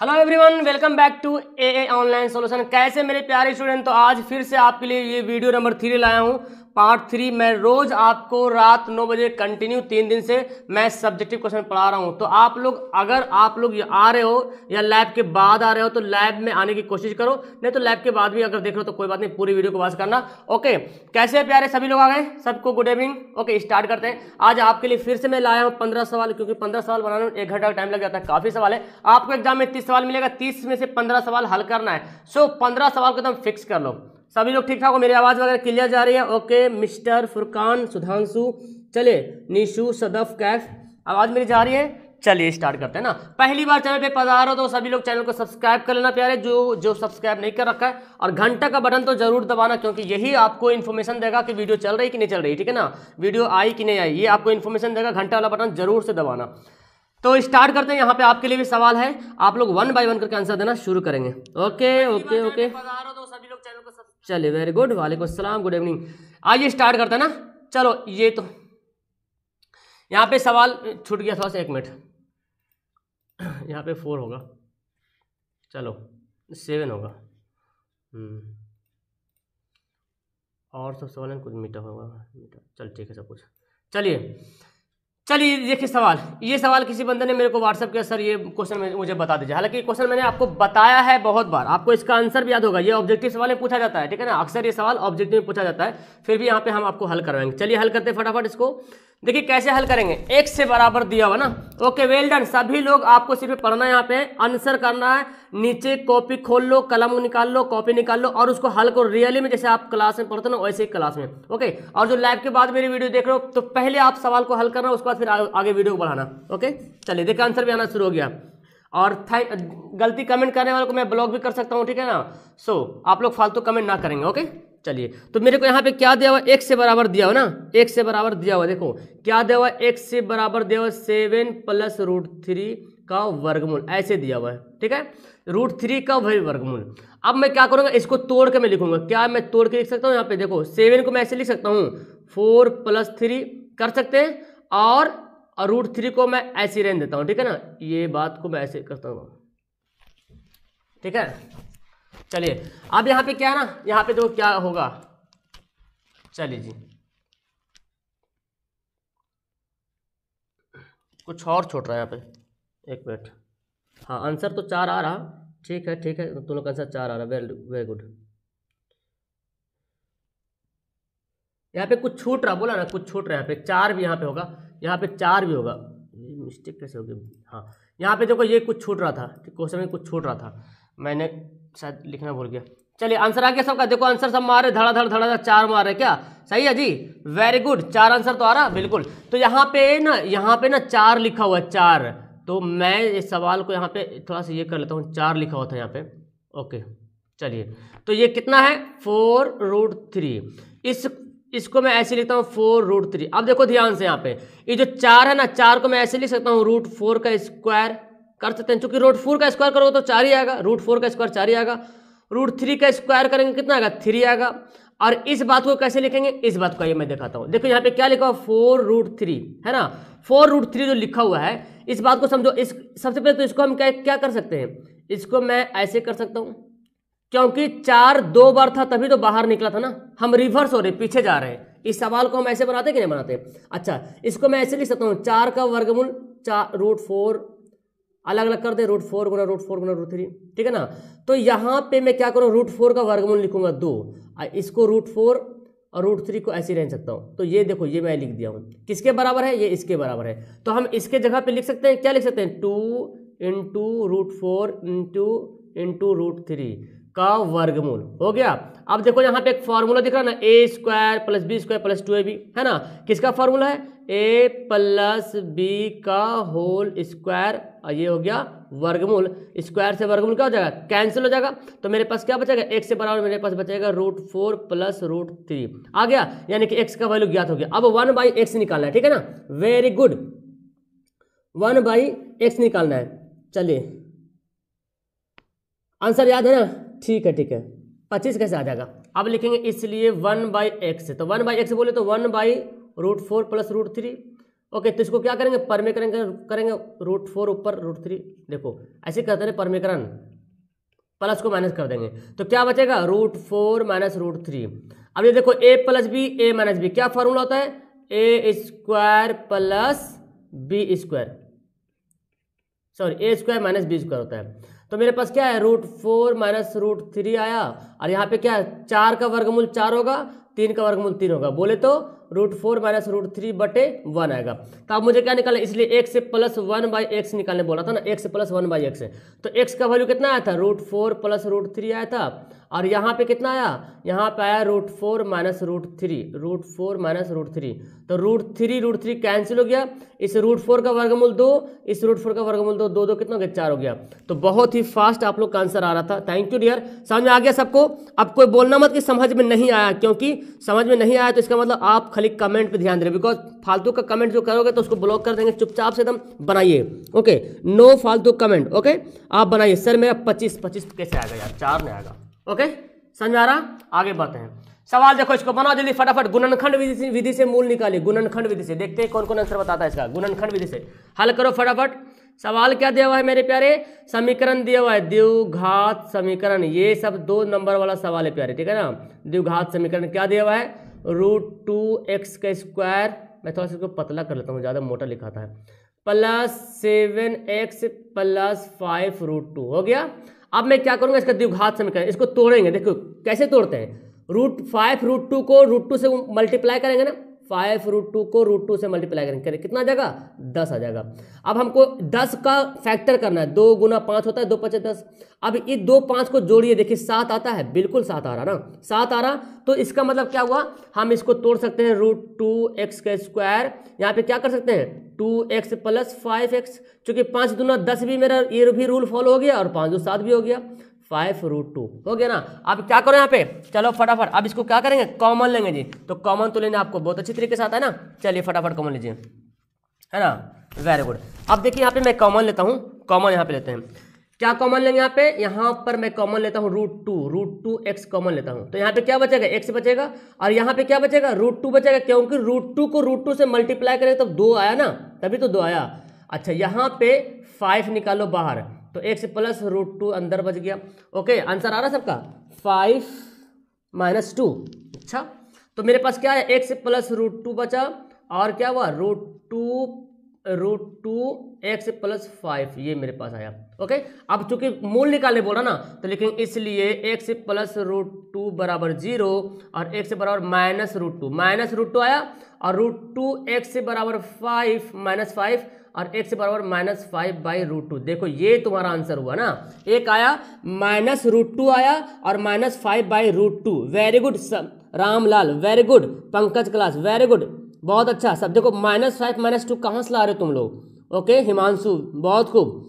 Hello everyone welcome back to A A online solution कैसे मेरे प्यारे स्टूडेंट तो आज फिर से आपके लिए ये वीडियो नंबर थ्री लाया हूँ पार्ट थ्री मैं रोज आपको रात नौ बजे कंटिन्यू तीन दिन से मैं सब्जेक्टिव क्वेश्चन पढ़ा रहा हूँ तो आप लोग अगर आप लोग आ रहे हो या लैब के बाद आ रहे हो तो लैब में आने की कोशिश करो नहीं तो लैब के बाद भी अगर देख रहे हो तो कोई बात नहीं पूरी वीडियो को वॉच करना ओके कैसे प्यारे सभी लोग आ गए सबको गुड इवनिंग ओके स्टार्ट करते हैं आज आपके लिए फिर से मैं लाया हूँ पंद्रह सवाल क्योंकि पंद्रह सवाल बनाने में एक घंटा का टाइम लग जाता है काफी सवाल है आपको एग्जाम में तीस सवाल मिलेगा तीस में से पंद्रह सवाल हल करना है सो पंद्रह सवाल को एकदम तो फिक्स कर लो सभी लोग ठीक ठाक हो मेरी आवाज़ वगैरह क्लियर जा रही है ओके मिस्टर फुरकान सुधांशु चले निशु सदफ कैफ आवाज़ मेरी जा रही है चलिए स्टार्ट करते हैं ना पहली बार चैनल पे पधारो तो सभी लोग चैनल को सब्सक्राइब कर लेना प्यारे जो जो सब्सक्राइब नहीं कर रखा है और घंटा का बटन तो जरूर दबाना क्योंकि यही आपको इन्फॉर्मेशन देगा कि वीडियो चल रही कि नहीं चल रही ठीक है ना वीडियो आई कि नहीं आई ये आपको इन्फॉर्मेशन देगा घंटा वाला बटन जरूर से दबाना तो स्टार्ट करते हैं यहाँ पे आपके लिए भी सवाल है आप लोग वन बाई वन करके आंसर देना शुरू करेंगे ओके ओके ओके चले वेरी गुड वालेकुम असलम गुड इवनिंग आइए स्टार्ट करते हैं ना चलो ये तो यहाँ पे सवाल छूट गया थोड़ा सा एक मिनट यहाँ पे फोर होगा चलो सेवन होगा हम्म। और सब सवाल कुछ मीठा होगा मीठा चल ठीक है सब कुछ चलिए चलिए देखिए सवाल ये सवाल किसी बंदे ने मेरे को व्हाट्सअप किया सर ये क्वेश्चन मुझे बता दीजिए हालांकि क्वेश्चन मैंने आपको बताया है बहुत बार आपको इसका आंसर भी याद होगा ये ऑब्जेक्टिव सवाल में पूछा जाता है ठीक है ना अक्सर ये सवाल ऑब्जेक्टिव में पूछा जाता है फिर भी यहाँ पे हम आपको हल करवाएंगे चलिए हल करते फटाफट इसको देखिए कैसे हल करेंगे एक से बराबर दिया हुआ ना ओके वेल डन सभी लोग आपको सिर्फ पढ़ना है यहाँ पे आंसर करना है नीचे कॉपी खोल लो कलम निकाल लो कॉपी निकाल लो और उसको हल करो रियली में जैसे आप क्लास में पढ़ते हो ना वैसे ही क्लास में ओके और जो लाइव के बाद मेरी वीडियो देख रहे हो तो पहले आप सवाल को हल करना उसके बाद फिर आ, आगे वीडियो को बढ़ाना ओके चलिए देखिए आंसर भी आना शुरू हो गया और थैंक गलती कमेंट करने वालों को मैं ब्लॉग भी कर सकता हूँ ठीक है ना सो so, आप लोग फालतू कमेंट ना करेंगे ओके चलिए तो मेरे को यहाँ पे क्या दिया हुआ एक से बराबर दिया हुआ ना एक से बराबर दिया हुआ देखो क्या दिया हुआ एक से बराबर दिया हुआ सेवन प्लस रूट थ्री का वर्गमूल ऐसे दिया हुआ है ठीक है रूट थ्री का वही वर्गमूल अब मैं क्या करूँगा इसको तोड़ के मैं लिखूंगा क्या मैं तोड़ के लिख सकता हूँ यहाँ पे देखो सेवन को मैं ऐसे लिख सकता हूँ फोर प्लस थ्री कर सकते हैं और रूट थ्री को मैं ऐसी रेंज देता हूँ ठीक है ना ये बात को मैं ऐसे करता हूँ ठीक है चलिए अब यहाँ पे क्या है ना यहाँ पे देखो क्या होगा चलिए जी कुछ और छोट रहा है यहाँ पे एक मिनट हाँ आंसर तो चार आ रहा ठीक है ठीक है दोनों का आंसर चार आ रहा वेरी वेरी गुड यहाँ पे कुछ छूट रहा बोला ना कुछ छूट रहा है यहाँ पे चार भी यहाँ पे होगा यहाँ पे चार भी होगा मिस्टेक कैसे होगी हाँ यहाँ पे देखो ये कुछ छूट रहा था क्वेश्चन में कुछ छूट रहा था मैंने शायद लिखना भूल गया चलिए आंसर आ गया सबका देखो आंसर सब मार रहे धड़ा धड़ धड़ा चार मार रहे क्या सही है जी वेरी गुड चार आंसर तो आ रहा बिल्कुल तो यहाँ पे ना यहाँ पे ना चार लिखा हुआ है चार तो मैं इस सवाल को यहाँ पे थोड़ा सा ये कर लेता हूँ चार लिखा हुआ था यहाँ पे ओके चलिए तो ये कितना है फोर रूट थ्री इस इसको मैं ऐसे लिखता हूँ फोर रूट थ्री अब देखो ध्यान से यहाँ पे ये जो चार है ना चार को मैं ऐसे लिख सकता हूँ रूट फोर का स्क्वायर कर सकते हैं चूंकि रूट फोर का स्क्वायर करोगे तो चार ही आएगा रूट फोर का स्क्वायर चार ही आएगा रूट थ्री का स्क्वायर करेंगे कितना आएगा थ्री आएगा और इस बात को कैसे लिखेंगे इस बात को ये मैं दिखाता हूँ देखो यहाँ पे क्या लिखा हुआ फोर रूट थ्री है ना फोर रूट थ्री जो लिखा हुआ है इस बात को समझो इस सबसे पहले तो इसको हम क्या क्या कर सकते हैं इसको मैं ऐसे कर सकता हूँ क्योंकि चार दो बार था तभी तो बाहर निकला था ना हम रिवर्स हो रहे पीछे जा रहे हैं इस सवाल को हम ऐसे बनाते कि नहीं बनाते अच्छा इसको मैं ऐसे लिख सकता हूँ चार का वर्गमूल चार रूट फोर अलग अलग कर दे रूट फोर गुना रूट फोर गुना रूट थ्री ठीक है ना तो यहाँ पे मैं क्या करूँ रूट फोर का वर्गमूल लिखूंगा दो इसको रूट फोर और रूट थ्री को ऐसे रह सकता हूँ तो ये देखो ये मैं लिख दिया हूँ किसके बराबर है ये इसके बराबर है तो हम इसके जगह पर लिख सकते हैं क्या लिख सकते हैं two into root four into into root three का वर्गमूल हो गया अब देखो यहाँ पे एक फॉर्मूला दिख रहा है ना a square plus b square plus two a b है ना किसका फॉर्मूला है ए प्लस बी का होल स्क्वायर ये हो गया वर्गमूल स्क्वायर से वर्गमूल क्या हो जाएगा कैंसिल हो जाएगा तो मेरे पास क्या बचेगा एक्स से बराबर मेरे पास बचेगा root four plus root three आ गया यानी कि एक्स का वैल्यू ज्ञात हो गया अब वन बाई एक्स निकालना है ठीक है ना very good one by x निकालना है चलिए आंसर याद है ना ठीक है ठीक है पच्चीस कैसे आ जाएगा अब लिखेंगे इसलिए वन बाई एक्स तो वन बाई एक्स बोले तो one by root four plus root three okay तो इसको क्या करेंगे परमेकरण करेंगे रूट फोर ऊपर रूट थ्री देखो ऐसे करते हैं परमेकरण प्लस को माइनस कर देंगे तो क्या बचेगा root four minus root three अब ये देखो a plus B A minus B क्या फॉर्मूला होता है ए square plus b square sorry a square minus B square होता है तो मेरे पास क्या है root four minus root three आया और यहाँ पे क्या है चार का वर्गमूल चार होगा तीन का वर्गमूल तीन होगा बोले तो root four minus root three बटे वन आएगा तो अब मुझे क्या निकालना इसलिए एक से प्लस वन बाई एक्स निकालने बोला था ना एक से प्लस वन बाई एक्स तो एक्स का वैल्यू कितना आया था root four plus root three आया था और यहाँ पे कितना आया यहाँ पे आया root four minus root three root four minus root three तो root three root three cancel हो गया इस रूट फोर का वर्गमूल दो इस रूट फोर का वर्गमूल दो दो दो कितना हो गया चार हो गया तो बहुत ही फास्ट आप लोग का आंसर आ रहा था थैंक यू डियर समझ में आ गया सबको अब कोई बोलना मत कि समझ में नहीं आया क्योंकि समझ में नहीं आया तो इसका मतलब आप खाली कमेंट पे ध्यान दे रहे बिकॉज फालतू का कमेंट जो करोगे तो उसको ब्लॉक कर देंगे चुपचाप से एकदम बनाइए ओके नो फालतू कमेंट ओके आप बनाइए सर मेरा पच्चीस पच्चीस कैसे आएगा यार चार नहीं आएगा ओके समझ आ रहा आगे बढ़ते हैं सवाल देखो इसको बनाओ जल्दी फटाफट गुणनखंड विधि से विधि से मूल निकालिए गुणनखंड विधि से देखते हैं कौन कौन आंसर बताता है इसका गुणनखंड विधि से हल करो फटाफट सवाल क्या दिया हुआ है मेरे प्यारे समीकरण दिया हुआ है द्विघात समीकरण ये सब दो नंबर वाला सवाल है प्यारे ठीक है ना द्विघात समीकरण क्या दिया हुआ है रूट टू एक्स का स्क्वायर मैं थोड़ा सा इसको पतला कर लेता हूँ ज़्यादा मोटा लिखा था plus seven x plus five root two हो गया अब मैं क्या करूँगा इसका द्विघात करें इसको तोड़ेंगे देखो कैसे तोड़ते हैं रूट फाइव रूट टू को रूट टू से मल्टीप्लाई करेंगे ना फाइव रूट टू को रूट टू से मल्टीप्लाई करेंगे करें कितना आ जाएगा दस आ जाएगा अब हमको दस का फैक्टर करना है दो गुना पाँच होता है दो पचे दस अब ये दो पाँच को जोड़िए देखिए सात आता है बिल्कुल सात आ रहा ना सात आ रहा तो इसका मतलब क्या हुआ हम इसको तोड़ सकते हैं रूट टू एक्स का स्क्वायर यहाँ पे क्या कर सकते हैं two x plus five x चूंकि पाँच दुना दस भी मेरा ये भी रूल फॉलो हो गया और पाँच दो सात भी हो गया फाइव रूट टू हो गया ना आप क्या करो यहाँ पे चलो फटाफट अब इसको क्या करेंगे कॉमन लेंगे जी तो कॉमन तो लेना आपको बहुत अच्छे तरीके से आता है ना चलिए फटाफट कॉमन लीजिए है ना वेरी गुड अब देखिए यहाँ पे मैं कॉमन लेता हूँ कॉमन यहाँ पे लेते हैं क्या कॉमन लेंगे यहाँ पे यहाँ पर मैं कॉमन लेता हूँ root two root two x common लेता हूँ तो यहाँ पे क्या बचेगा एक्स बचेगा और यहाँ पे क्या बचेगा रूट टू बचेगा क्योंकि रूट टू को रूट टू से मल्टीप्लाई करेंगे तब दो आया ना तभी तो दो आया अच्छा यहाँ पे फाइव निकालो बाहर तो एक्स प्लस रूट टू अंदर बच गया ओके आंसर आ रहा है सबका फाइव माइनस टू अच्छा तो मेरे पास क्या है एक्स प्लस रूट टू बचा और क्या हुआ root two root two x plus five ये मेरे पास आया ओके अब चूंकि मूल निकालने बोला ना तो लेकिन इसलिए एक्स प्लस रूट टू बराबर जीरो और एक्स बराबर minus root two minus root two आया और रूट टू एक्स बराबर फाइव माइनस फाइव और एक्स बराबर minus five by root two देखो ये तुम्हारा आंसर हुआ ना एक आया माइनस रूट टू आया और minus five by root two very good Ramlal very good Pankaj class very good बहुत अच्छा सब देखो माइनस फाइव माइनस टू कहाँ से ला रहे हो तुम लोग ओके हिमांशु बहुत खूब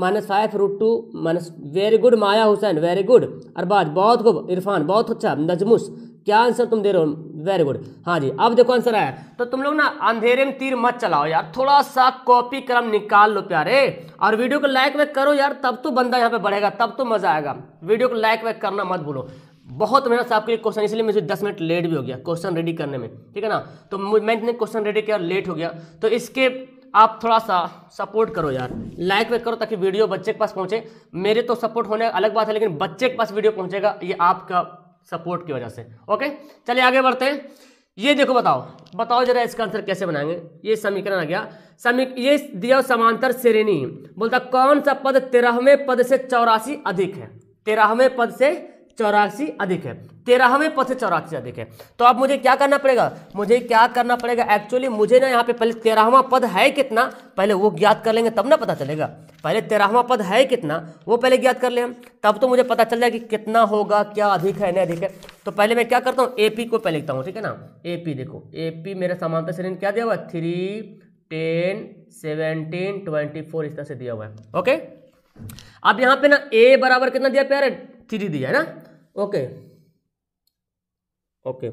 minus five root two minus very good Maya Hussain very good Arbaaz बहुत खूब इरफान बहुत अच्छा नजमुस क्या आंसर तुम दे रहे हो वेरी गुड हाँ जी अब देखो आंसर आया तो तुम लोग ना अंधेरे में तीर मत चलाओ यार थोड़ा सा कॉपी क्रम निकाल लो प्यारे और वीडियो को लाइक वैक करो यार तब तो बंदा यहाँ पे बढ़ेगा तब तो मजा आएगा वीडियो को लाइक वैक करना मत भूलो बहुत मेहनत से आपके लिए क्वेश्चन इसलिए मुझे दस मिनट लेट भी हो गया क्वेश्चन रेडी करने में ठीक है ना तो मैंने क्वेश्चन रेडी किया लेट हो गया तो इसके आप थोड़ा सा सपोर्ट करो यार लाइक वेक करो ताकि वीडियो बच्चे के पास पहुंचे मेरे तो सपोर्ट होने अलग बात है लेकिन बच्चे के पास वीडियो पहुंचेगा ये आपका सपोर्ट की वजह से ओके चलिए आगे बढ़ते हैं ये देखो बताओ बताओ जरा इसका आंसर कैसे बनाएंगे ये समीकरण आ गया समी ये दिया समांतर श्रेणी बोलता कौन सा पद तेरहवें पद से चौरासी अधिक है तेरहवें पद से चौरासी अधिक है तेरहवें पथ चौरासी अधिक है तो अब मुझे क्या करना पड़ेगा मुझे क्या करना पड़ेगा एक्चुअली मुझे ना यहाँ पे पहले तेरहवा पद है कितना पहले वो ज्ञात कर लेंगे तब ना पता चलेगा पहले तेरहवा पद है कितना वो पहले ज्ञात कर ले हम तब तो मुझे पता चल जाएगा कि कितना होगा क्या अधिक है नहीं अधिक है तो पहले मैं क्या करता हूँ ए को पहले लिखता हूँ ठीक है ना ए देखो ए मेरा समानता श्रेणी क्या दिया हुआ है three ten seventeen twenty four इस तरह से दिया हुआ है ओके अब यहाँ पे ना ए बराबर कितना दिया प्यारे थ्री दिया है ना ओके ओके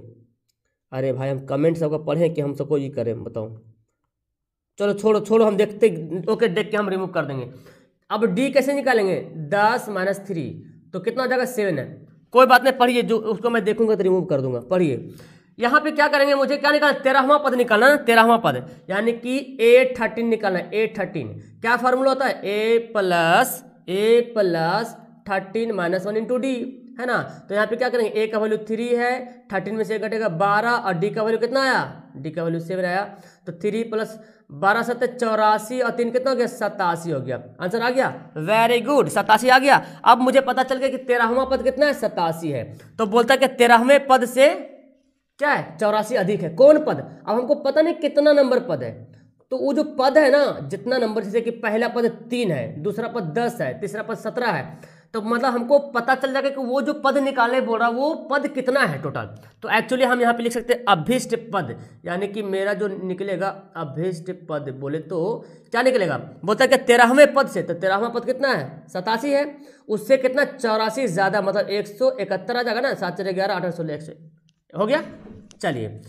अरे भाई हम कमेंट सबका पढ़ें कि हम सबको ये करें बताओ चलो छोड़ो छोड़ो हम देखते ओके देख के हम रिमूव कर देंगे अब डी कैसे निकालेंगे दस माइनस थ्री तो कितना हो जाएगा सेवन है कोई बात नहीं पढ़िए जो उसको मैं देखूंगा तो रिमूव कर दूंगा पढ़िए यहाँ पे क्या करेंगे मुझे क्या निकालना तेरहवा पद निकालना ना तेरहवा पद यानी कि ए थर्टीन निकालना ए थर्टीन क्या फार्मूला होता है a plus a plus thirteen minus one into d है ना तो यहाँ पे क्या करेंगे ए का वैल्यू थ्री है थर्टीन में से घटेगा बारह और डी का वैल्यू कितना आया डी का वैल्यू सेवन आया तो थ्री प्लस बारह सत्य चौरासी और तीन कितना हो गया सतासी हो गया आंसर आ गया वेरी गुड सतासी आ गया अब मुझे पता चल गया कि तेरहवा पद कितना है सतासी है तो बोलता है कि तेरहवें पद से क्या है चौरासी अधिक है कौन पद अब हमको पता नहीं कितना नंबर पद है तो वो जो पद है ना जितना नंबर जैसे कि पहला पद तीन है दूसरा पद दस है तीसरा पद सत्रह है तो मतलब हमको पता चल जाएगा कि वो जो पद निकाले बोल रहा वो पद कितना है टोटल तो एक्चुअली हम यहाँ पे लिख सकते हैं अभिष्ट पद यानी कि मेरा जो निकलेगा अभिष्ट पद बोले तो क्या निकलेगा बोलता है कि तेरहवें पद से तो तेरहवा पद कितना है सतासी है उससे कितना चौरासी ज़्यादा मतलब एक सौ इकहत्तर आ जाएगा ना सात चार ग्यारह आठ सोलह एक सौ हो गया चलिए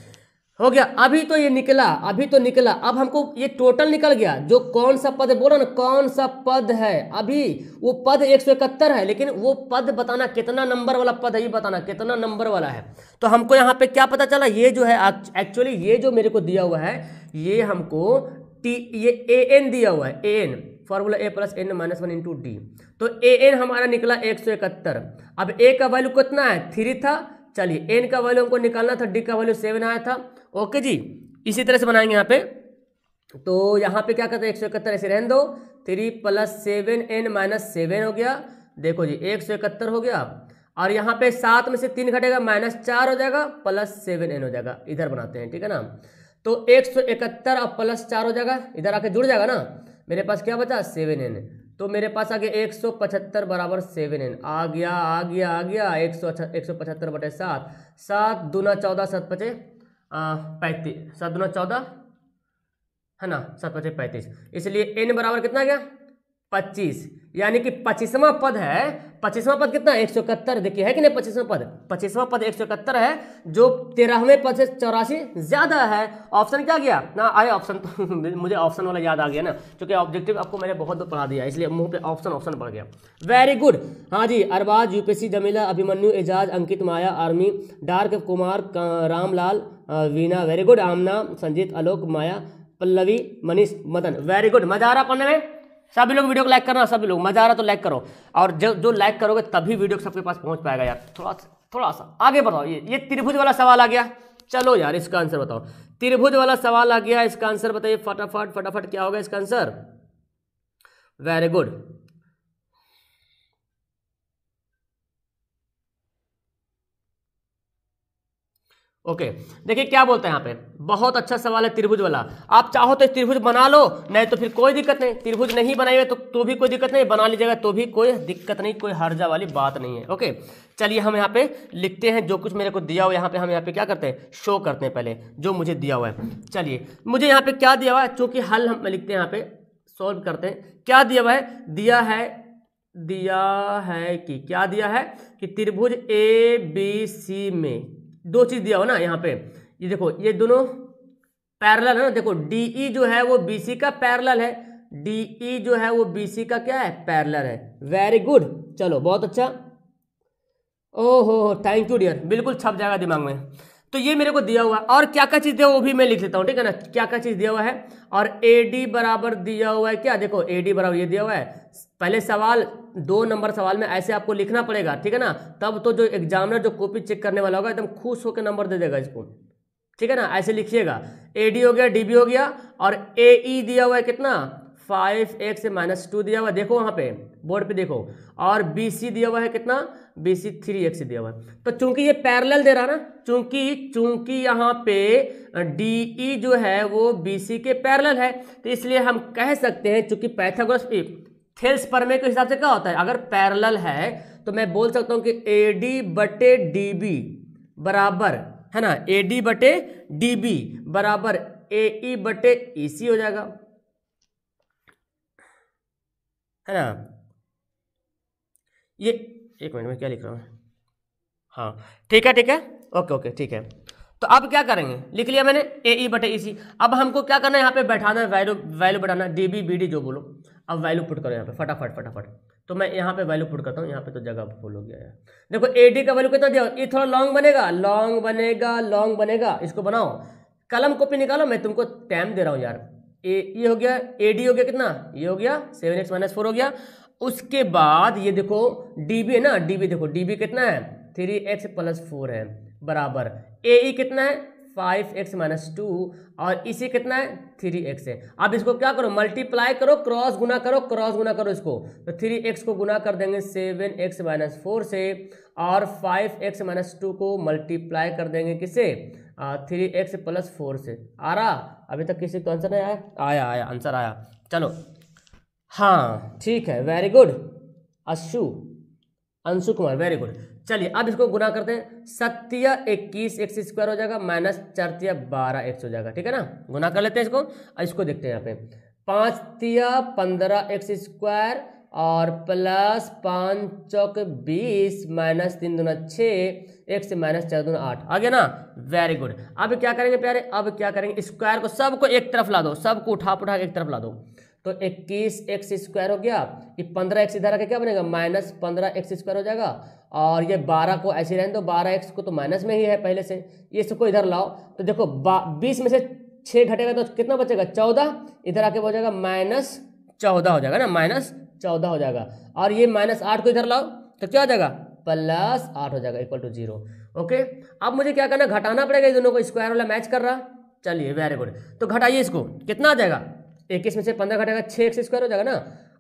हो गया अभी तो ये निकला अभी तो निकला अब हमको ये टोटल निकल गया जो कौन सा पद बोलो ना कौन सा पद है अभी वो पद एक सौ इकहत्तर है लेकिन वो पद बताना कितना नंबर वाला पद है ये बताना कितना नंबर वाला है तो हमको यहाँ पे क्या पता चला ये जो है एक्चुअली ये जो मेरे को दिया हुआ है ये हमको टी ये ए एन दिया हुआ है a n formula a plus n minus one into d तो ए एन हमारा निकला एक सौ इकहत्तर अब ए का वैल्यू कितना है थ्री था चलिए एन का वैल्यू हमको निकालना था डी का वैल्यू सेवन आया था ओके जी इसी तरह से बनाएंगे यहाँ पे तो यहाँ पे क्या करते हैं एक सौ इकहत्तर ऐसे रहने दो three plus seven n minus seven हो गया देखो जी एक सौ इकहत्तर हो गया और यहाँ पे सात में से तीन घटेगा माइनस चार हो जाएगा प्लस सेवन एन हो जाएगा इधर बनाते हैं ठीक है ना तो एक सौ इकहत्तर और प्लस चार हो जाएगा इधर आके जुड़ जाएगा ना मेरे पास क्या बचा सेवन एन तो मेरे पास आ गया एक सौ पचहत्तर बराबर सेवन एन आ गया आ गया आ गया एक सौ एक सौ पचहत्तर बटे सात सात दूना चौदह सात पचे पैंतीस सात दुना चौदह है ना सात पचे पैंतीस इसलिए एन बराबर कितना गया पच्चीस यानी कि पच्चीसवा पद है पच्चीसवां पद कितना एक सौ इकहत्तर देखिए है कि नहीं पच्चीसवा पद पच्चीसवां पद एक सौ इकहत्तर है जो तेरहवें पद से चौरासी ज्यादा है ऑप्शन क्या गया ना आए ऑप्शन तो मुझे ऑप्शन वाला याद आ गया ना क्योंकि ऑब्जेक्टिव आपको मैंने बहुत पढ़ा दिया इसलिए मुंह पे ऑप्शन ऑप्शन पड़ गया वेरी गुड हाँ जी अरबाज यूपीसी जमीला अभिमन्यु एजाज अंकित माया आर्मी डार्क Kumar Ramlal Veena very good Amna Sanjeet Alok Maya Pallavi Manish Madan very good मजा आ रहा पढ़ने में सभी लोग वीडियो को लाइक करना सभी लोग मजा आ रहा तो लाइक करो और जो जो लाइक करोगे तभी वीडियो सबके पास पहुंच पाएगा यार थोड़ा थोड़ा सा आगे बढ़ाओ ये ये त्रिभुज वाला सवाल आ गया चलो यार इसका आंसर बताओ त्रिभुज वाला सवाल आ गया इसका आंसर बताइए फटाफट फटाफट क्या होगा इसका आंसर वेरी गुड ओके देखिए क्या बोलते हैं यहाँ पे बहुत अच्छा सवाल है त्रिभुज वाला आप चाहो तो त्रिभुज बना लो नहीं तो फिर कोई दिक्कत नहीं त्रिभुज नहीं बनाए तो, तो भी कोई दिक्कत नहीं बना लीजिएगा तो भी कोई दिक्कत नहीं कोई हर्जा वाली बात नहीं है ओके चलिए हम यहाँ पे लिखते हैं जो कुछ मेरे को दिया हुआ यहाँ पे हम यहाँ पे क्या करते हैं शो करते हैं पहले जो मुझे दिया हुआ है चलिए मुझे यहाँ पे क्या दिया हुआ है चूंकि हल हम लिखते हैं यहाँ पे सॉल्व करते हैं क्या दिया हुआ है दिया है दिया है कि क्या दिया है कि त्रिभुज ए बी सी में दो चीज़ दिया हो ना यहाँ पे ये देखो ये दोनों पैरल है ना देखो डी e जो है वो बी सी का पैरल है डी e जो है वो बी सी का क्या है पैरलर है वेरी गुड चलो बहुत अच्छा ओहो थैंक यू डियर बिल्कुल छप जाएगा दिमाग में तो ये मेरे को दिया हुआ है और क्या क्या चीज़ दिया हुआ वो भी मैं लिख लेता हूँ ठीक है ना क्या क्या चीज़ दिया हुआ है और ए डी बराबर दिया हुआ है क्या देखो ए डी बराबर ये दिया हुआ है पहले सवाल दो नंबर सवाल में ऐसे आपको लिखना पड़ेगा ठीक है ना तब तो जो एग्जामिनर जो कॉपी चेक करने वाला होगा एकदम खुश होकर नंबर दे देगा इसको ठीक है ना ऐसे लिखिएगा ए डी हो गया डी बी हो गया और ए ई e दिया हुआ है कितना फाइव एक्स माइनस टू दिया हुआ देखो वहां पे बोर्ड पे देखो और बी सी दिया हुआ है कितना बी सी थ्री एक्स दिया हुआ है तो चूंकि ये पैरेलल दे रहा ना चूंकि चूंकि यहाँ पे डी ई e जो है वो बी सी के पैरेलल है तो इसलिए हम कह सकते हैं चूंकि पैथागोरस थेल्स परमे के हिसाब से क्या होता है अगर पैरेलल है तो मैं बोल सकता हूँ कि ए डी बटे डी बी बराबर है ना ए डी बटे डी बी बराबर ए ई e बटे ई e सी हो जाएगा है ना ये एक मिनट में क्या लिख रहा हूँ हाँ ठीक है ठीक है ओके ओके ठीक है तो अब क्या करेंगे लिख लिया मैंने ए ई e बटे ई e सी अब हमको क्या करना है यहाँ पे बैठाना है वैल्यू वैल्यू बढ़ाना डी बी बी डी जो बोलो अब वैल्यू पुट करो यहाँ पे फटाफट फटाफट तो मैं यहाँ पे वैल्यू पुट करता हूँ यहाँ पे तो जगह फुल हो गया यार देखो ए डी का वैल्यू कितना दिया ये थोड़ा लॉन्ग बनेगा लॉन्ग बनेगा लॉन्ग बनेगा इसको बनाओ कलम कॉपी निकालो मैं तुमको टाइम दे रहा हूँ यार ए ये हो गया ए डी हो गया कितना ये हो गया सेवन एक्स माइनस फोर हो गया उसके बाद ये देखो डी बी है ना डी बी देखो डी बी कितना है थ्री एक्स प्लस फोर है बराबर ए ई e कितना है फाइव एक्स माइनस टू और इसी कितना है थ्री एक्स है अब इसको क्या करो मल्टीप्लाई करो क्रॉस गुना करो क्रॉस गुना करो इसको तो थ्री एक्स को गुना कर देंगे सेवन एक्स माइनस फोर से और फाइव एक्स माइनस टू को मल्टीप्लाई कर देंगे किसे थ्री एक्स प्लस फोर से आ रहा अभी तक किसी को आंसर नहीं आया आया आया आंसर आया चलो हाँ ठीक है very good Ashu Anshu Kumar very good चलिए अब इसको गुना करते हैं सत्य इक्कीस एक्स स्क्वायर हो जाएगा माइनस चरतिया बारह एक्स हो जाएगा ठीक है ना गुना कर लेते हैं इसको इसको देखते हैं यहाँ पे पाँच तिया पंद्रह एक्स स्क्वायर और प्लस पाँच चौक बीस माइनस तीन दूना छः एक से माइनस चार दूना आठ आ गया ना वेरी गुड अब क्या करेंगे प्यारे अब क्या करेंगे स्क्वायर को सबको एक तरफ ला दो सबको उठा उठा के एक तरफ ला दो तो इक्कीस एक्स स्क्वायर हो गया ये पंद्रह एक्स इधर आके क्या बनेगा माइनस पंद्रह एक्स स्क्वायर हो जाएगा और ये बारह को ऐसे रहने दो बारह एक्स को तो माइनस में ही है पहले से ये सबको इधर लाओ तो देखो बीस में से छः घटेगा तो कितना बचेगा चौदह इधर आके बचेगा माइनस चौदह हो जाएगा ना माइनस चौदह हो जाएगा और ये माइनस आठ को इधर लाओ तो क्या हो जाएगा प्लस आठ हो जाएगा इक्वल टू जीरो ओके अब मुझे क्या करना घटाना पड़ेगा ये दोनों को स्क्वायर वाला मैच कर रहा चलिए वेरी गुड तो घटाइए इसको कितना आ जाएगा इक्कीस में से पंद्रह घटेगा छः एक्स स्क्वायर हो जाएगा ना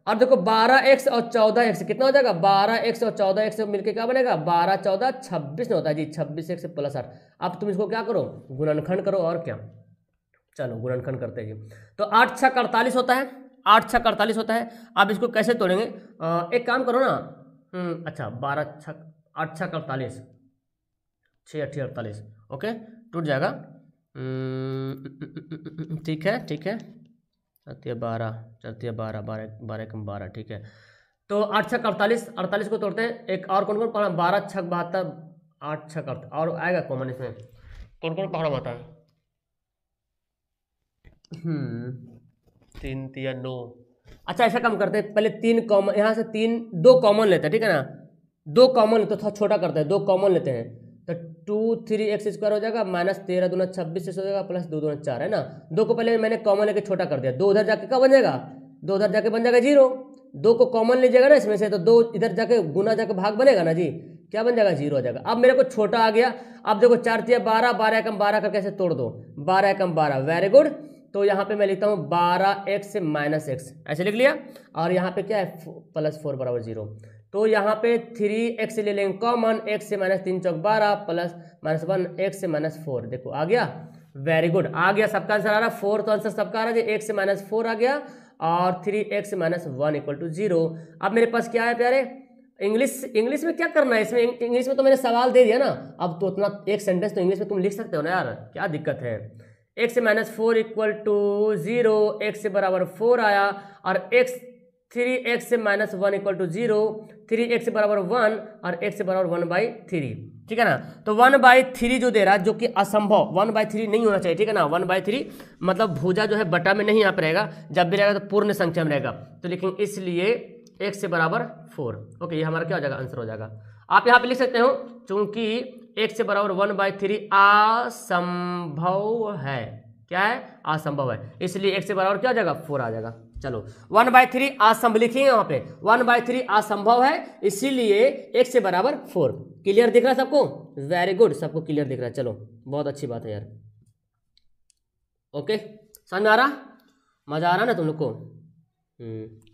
और देखो बारह एक्स और चौदह एक्स कितना हो जाएगा बारह एक्स और चौदह एक्स मिलकर क्या बनेगा बारह चौदह छब्बीस होता है जी छब्बीस एक्स प्लस आठ अब तुम इसको क्या करो गुणनखंड करो और क्या चलो गुणनखंड करते जी तो आठ छः अड़तालीस होता है आठ छक अड़तालीस होता है आप इसको कैसे तोड़ेंगे आ, एक काम करो ना हम्म, अच्छा बारह छक आठ छक अड़तालीस छः अट्ठी अड़तालीस ओके टूट जाएगा हम्म, ठीक है ठीक है चलती है बारह चलती है बारह बारह बारह कम बारह ठीक है तो आठ छक अड़तालीस अड़तालीस को तोड़ते हैं एक और कौन कौन पढ़ा बारह छक बहत्तर आठ छक और आएगा कॉमन इसमें कौन कौन पढ़ा होता हम्म। तीन तिया नौ अच्छा ऐसा कम करते हैं पहले तीन कॉमन यहाँ से तीन दो कॉमन लेते हैं ठीक है ना दो कॉमन तो थोड़ा छोटा करते हैं दो कॉमन लेते हैं तो टू थ्री एक्स स्क्वायर हो जाएगा माइनस तेरह दोनों छब्बीस से हो जाएगा प्लस दो दूना चार है ना दो को पहले मैंने कॉमन लेके छोटा कर दिया दो उधर जाके क्या बन जाएगा दो उधर जाके बन जाएगा जीरो दो को कॉमन लीजिएगा ना इसमें से तो दो इधर जाके गुना जाके भाग बनेगा ना जी क्या बन जाएगा जीरो हो जाएगा अब मेरे को छोटा आ गया अब देखो चार तीन बारह बारह एकम बारह करके ऐसे तोड़ दो बारह एकम बारह वेरी गुड तो यहाँ पे मैं लिखता हूँ बारह एक्स माइनस एक्स ऐसे लिख लिया और यहाँ पे क्या है प्लस फोर बराबर जीरो तो यहाँ पे थ्री एक्स ले लेंगे कॉमन एक्स से माइनस तीन चौक बारह प्लस माइनस वन एक्स से माइनस फोर देखो आ गया वेरी गुड आ गया सबका आंसर आ रहा फोर तो आंसर सबका आ रहा है एक से माइनस फोर आ गया और three x minus one equal to zero अब मेरे पास क्या है प्यारे इंग्लिश इंग्लिश में क्या करना है इसमें इंग्लिश में तो मैंने सवाल दे दिया ना अब तो उतना एक सेंटेंस तो इंग्लिश में तुम लिख सकते हो ना यार क्या दिक्कत है x minus four equal to zero x बराबर फोर आया और x three x minus one equal to zero three x बराबर वन और एक्स बराबर वन बाई थ्री ठीक है ना तो वन बाई थ्री जो दे रहा है जो कि असंभव वन बाई थ्री नहीं होना चाहिए ठीक है ना वन बाई थ्री मतलब भुजा जो है बटा में नहीं यहाँ पर रहेगा जब भी रहेगा तो पूर्ण संख्या में रहेगा तो लेकिन इसलिए एक्स से बराबर फोर ओके ये हमारा क्या हो जाएगा आंसर हो जाएगा आप यहाँ पे लिख सकते हो चूंकि एक से बराबर वन बाई थ्री असंभव है क्या है असंभव है इसलिए एक से बराबर क्या जाएगा फोर आ जाएगा चलो वन बाई थ्री असंभ लिखेंगे वहां पे वन बाय थ्री असंभव है इसीलिए एक से बराबर फोर क्लियर दिख रहा है सबको वेरी गुड सबको क्लियर दिख रहा है चलो बहुत अच्छी बात है यार ओके समझ आ रहा मजा आ रहा ना तुम लोग को हम्म।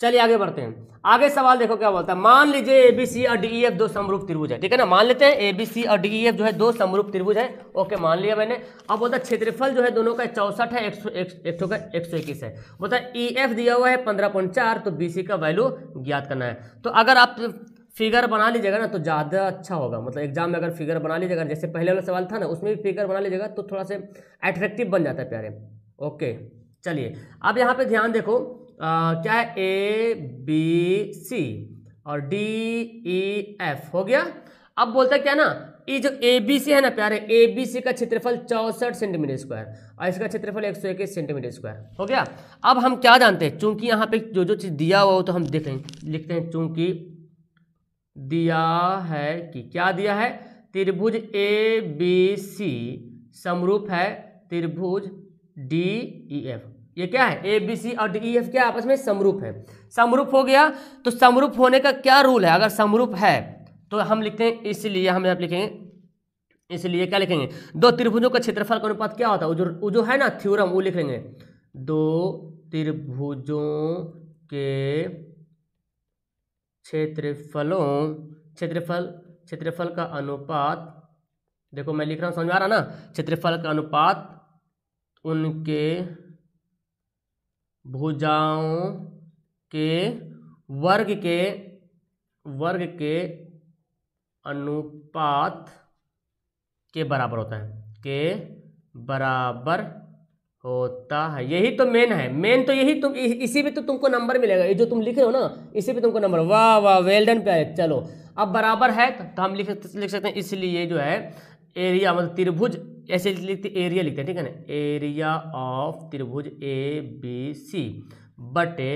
चलिए आगे बढ़ते हैं आगे सवाल देखो क्या बोलता है मान लीजिए ए बी सी और डी एफ e, दो समरूप त्रिभुज है ठीक है ना मान लेते हैं ए बी सी और डी एफ e, जो है दो समरूप त्रिभुज है ओके मान लिया मैंने अब बोलता है क्षेत्रफल जो है दोनों का चौसठ है एक सौ का एक सौ इक्कीस है बोलता है ई e, एफ दिया हुआ है पंद्रह पॉइंट चार तो बी सी का वैल्यू ज्ञात करना है तो अगर आप फिगर बना लीजिएगा ना तो ज़्यादा अच्छा होगा मतलब एग्जाम में अगर फिगर बना लीजिएगा जैसे पहले वाला सवाल था ना उसमें भी फिगर बना लीजिएगा तो थोड़ा सा एट्रैक्टिव बन जाता है प्यारे ओके चलिए अब यहाँ पे ध्यान देखो आ, क्या है ए बी सी और डी ई एफ हो गया अब बोलता है क्या ना ये जो ए बी सी है ना प्यारे ए बी सी का क्षेत्रफल चौसठ सेंटीमीटर स्क्वायर और इसका क्षेत्रफल एक सौ इक्कीस सेंटीमीटर स्क्वायर हो गया अब हम क्या जानते हैं चूंकि यहाँ पे जो जो चीज़ दिया हुआ हो तो हम देखें लिखते हैं चूंकि दिया है कि क्या दिया है त्रिभुज ए बी सी समरूप है त्रिभुज डी ई एफ ये क्या है ए बी सी और डी एफ e, क्या आपस में समरूप है समरूप हो गया तो समरूप होने का क्या रूल है अगर समरूप है तो हम लिखते हैं इसलिए हम यहाँ लिखेंगे इसलिए क्या लिखेंगे दो त्रिभुजों का क्षेत्रफल का अनुपात क्या होता है वो जो है ना थ्योरम वो लिख लेंगे दो त्रिभुजों के क्षेत्रफलों क्षेत्रफल क्षेत्रफल का अनुपात देखो मैं लिख रहा हूँ समझ आ रहा ना क्षेत्रफल का अनुपात उनके भुजाओं के वर्ग के वर्ग के अनुपात के बराबर होता है के बराबर होता है यही तो मेन है मेन तो यही तुम इसी पे तो तुमको नंबर मिलेगा ये जो तुम लिख रहे हो ना इसी पे तुमको नंबर वाह वाह वेल डन पे चलो अब बराबर है तो हम लिख लिख सकते हैं इसलिए जो है एरिया मतलब त्रिभुज ऐसे लिखते एरिया लिखते हैं ठीक है ना एरिया ऑफ त्रिभुज ए बी सी बटे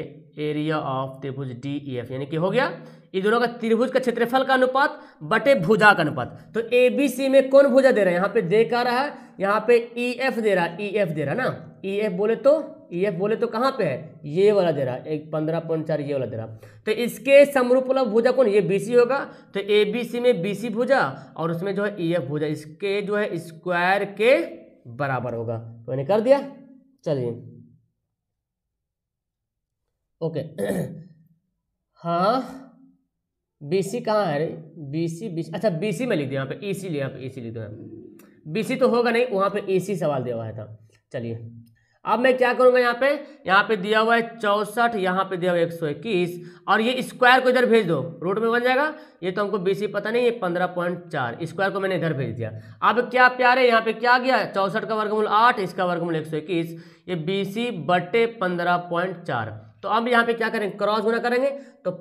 एरिया ऑफ त्रिभुज डी ई एफ यानी कि हो गया ये दोनों का त्रिभुज का क्षेत्रफल का अनुपात बटे भुजा का अनुपात तो ए बी सी में कौन भुजा दे रहा है यहाँ पे दे का रहा है यहाँ पे ई e, एफ दे रहा है ई e, एफ दे रहा है ना ई e, एफ बोले तो ई e एफ बोले तो कहाँ पे है ये वाला दे रहा एक पंद्रह पॉइंट चार ये वाला दे रहा तो इसके समरूप वाला भुजा कौन ये बी सी होगा तो ए बी सी में बी सी भुजा और उसमें जो है ई e एफ भुजा इसके जो है स्क्वायर के बराबर होगा तो मैंने कर दिया चलिए ओके हाँ बी सी कहाँ है रे बी सी बी अच्छा बी सी में लिख दिया यहाँ पे ई e सी लिया यहाँ पे ई सी लिख दिया बी सी तो होगा नहीं वहाँ पे ए सी सवाल दिया हुआ था चलिए अब मैं क्या करूंगा यहाँ पे यहाँ पे दिया हुआ है चौसठ यहाँ पे दिया हुआ है एक सौ इक्कीस और ये स्क्वायर को इधर भेज दो रूट में बन जाएगा ये तो हमको बीसी पता नहीं ये पंद्रह पॉइंट चार स्क्वायर को मैंने इधर भेज दिया अब क्या प्यारे यहाँ पे क्या गया चौसठ का वर्गमूल आठ इसका वर्गमूल एक सौ इक्कीस ये बीसी बटे पंद्रह पॉइंट चार तो अब यहाँ पे क्या करेंगे क्रॉस गुना करेंगे तो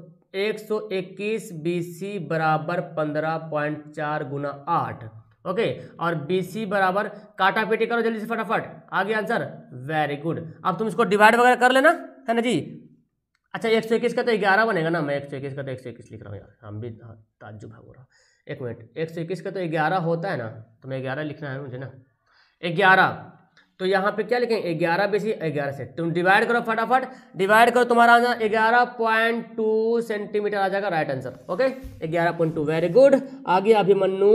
एक सौ इक्कीस बी सी बराबर पंद्रह पॉइंट चार गुना आठ ओके और बी सी बराबर काटा पेटी करो जल्दी से फटाफट आ गया आंसर वेरी गुड अब तुम इसको डिवाइड वगैरह कर लेना है ना जी अच्छा एक सौ इक्कीस का तो ग्यारह बनेगा ना मैं एक सौ इक्कीस का तो एक सौ इक्कीस लिख रहा हूँ यार हम भी हाँ, ताजुब हो रहा एक मिनट एक सौ इक्कीस का तो ग्यारह होता है ना तो मैं ग्यारह लिखना है मुझे ना ग्यारह तो यहाँ पे क्या लिखेंगे ग्यारह बेसी ग्यारह से तुम डिवाइड करो फटाफट डिवाइड करो तुम्हारा आंसर ग्यारह पॉइंट टू सेंटीमीटर आ जाएगा राइट आंसर ओके ग्यारह पॉइंट टू वेरी गुड आगे Abhimanyu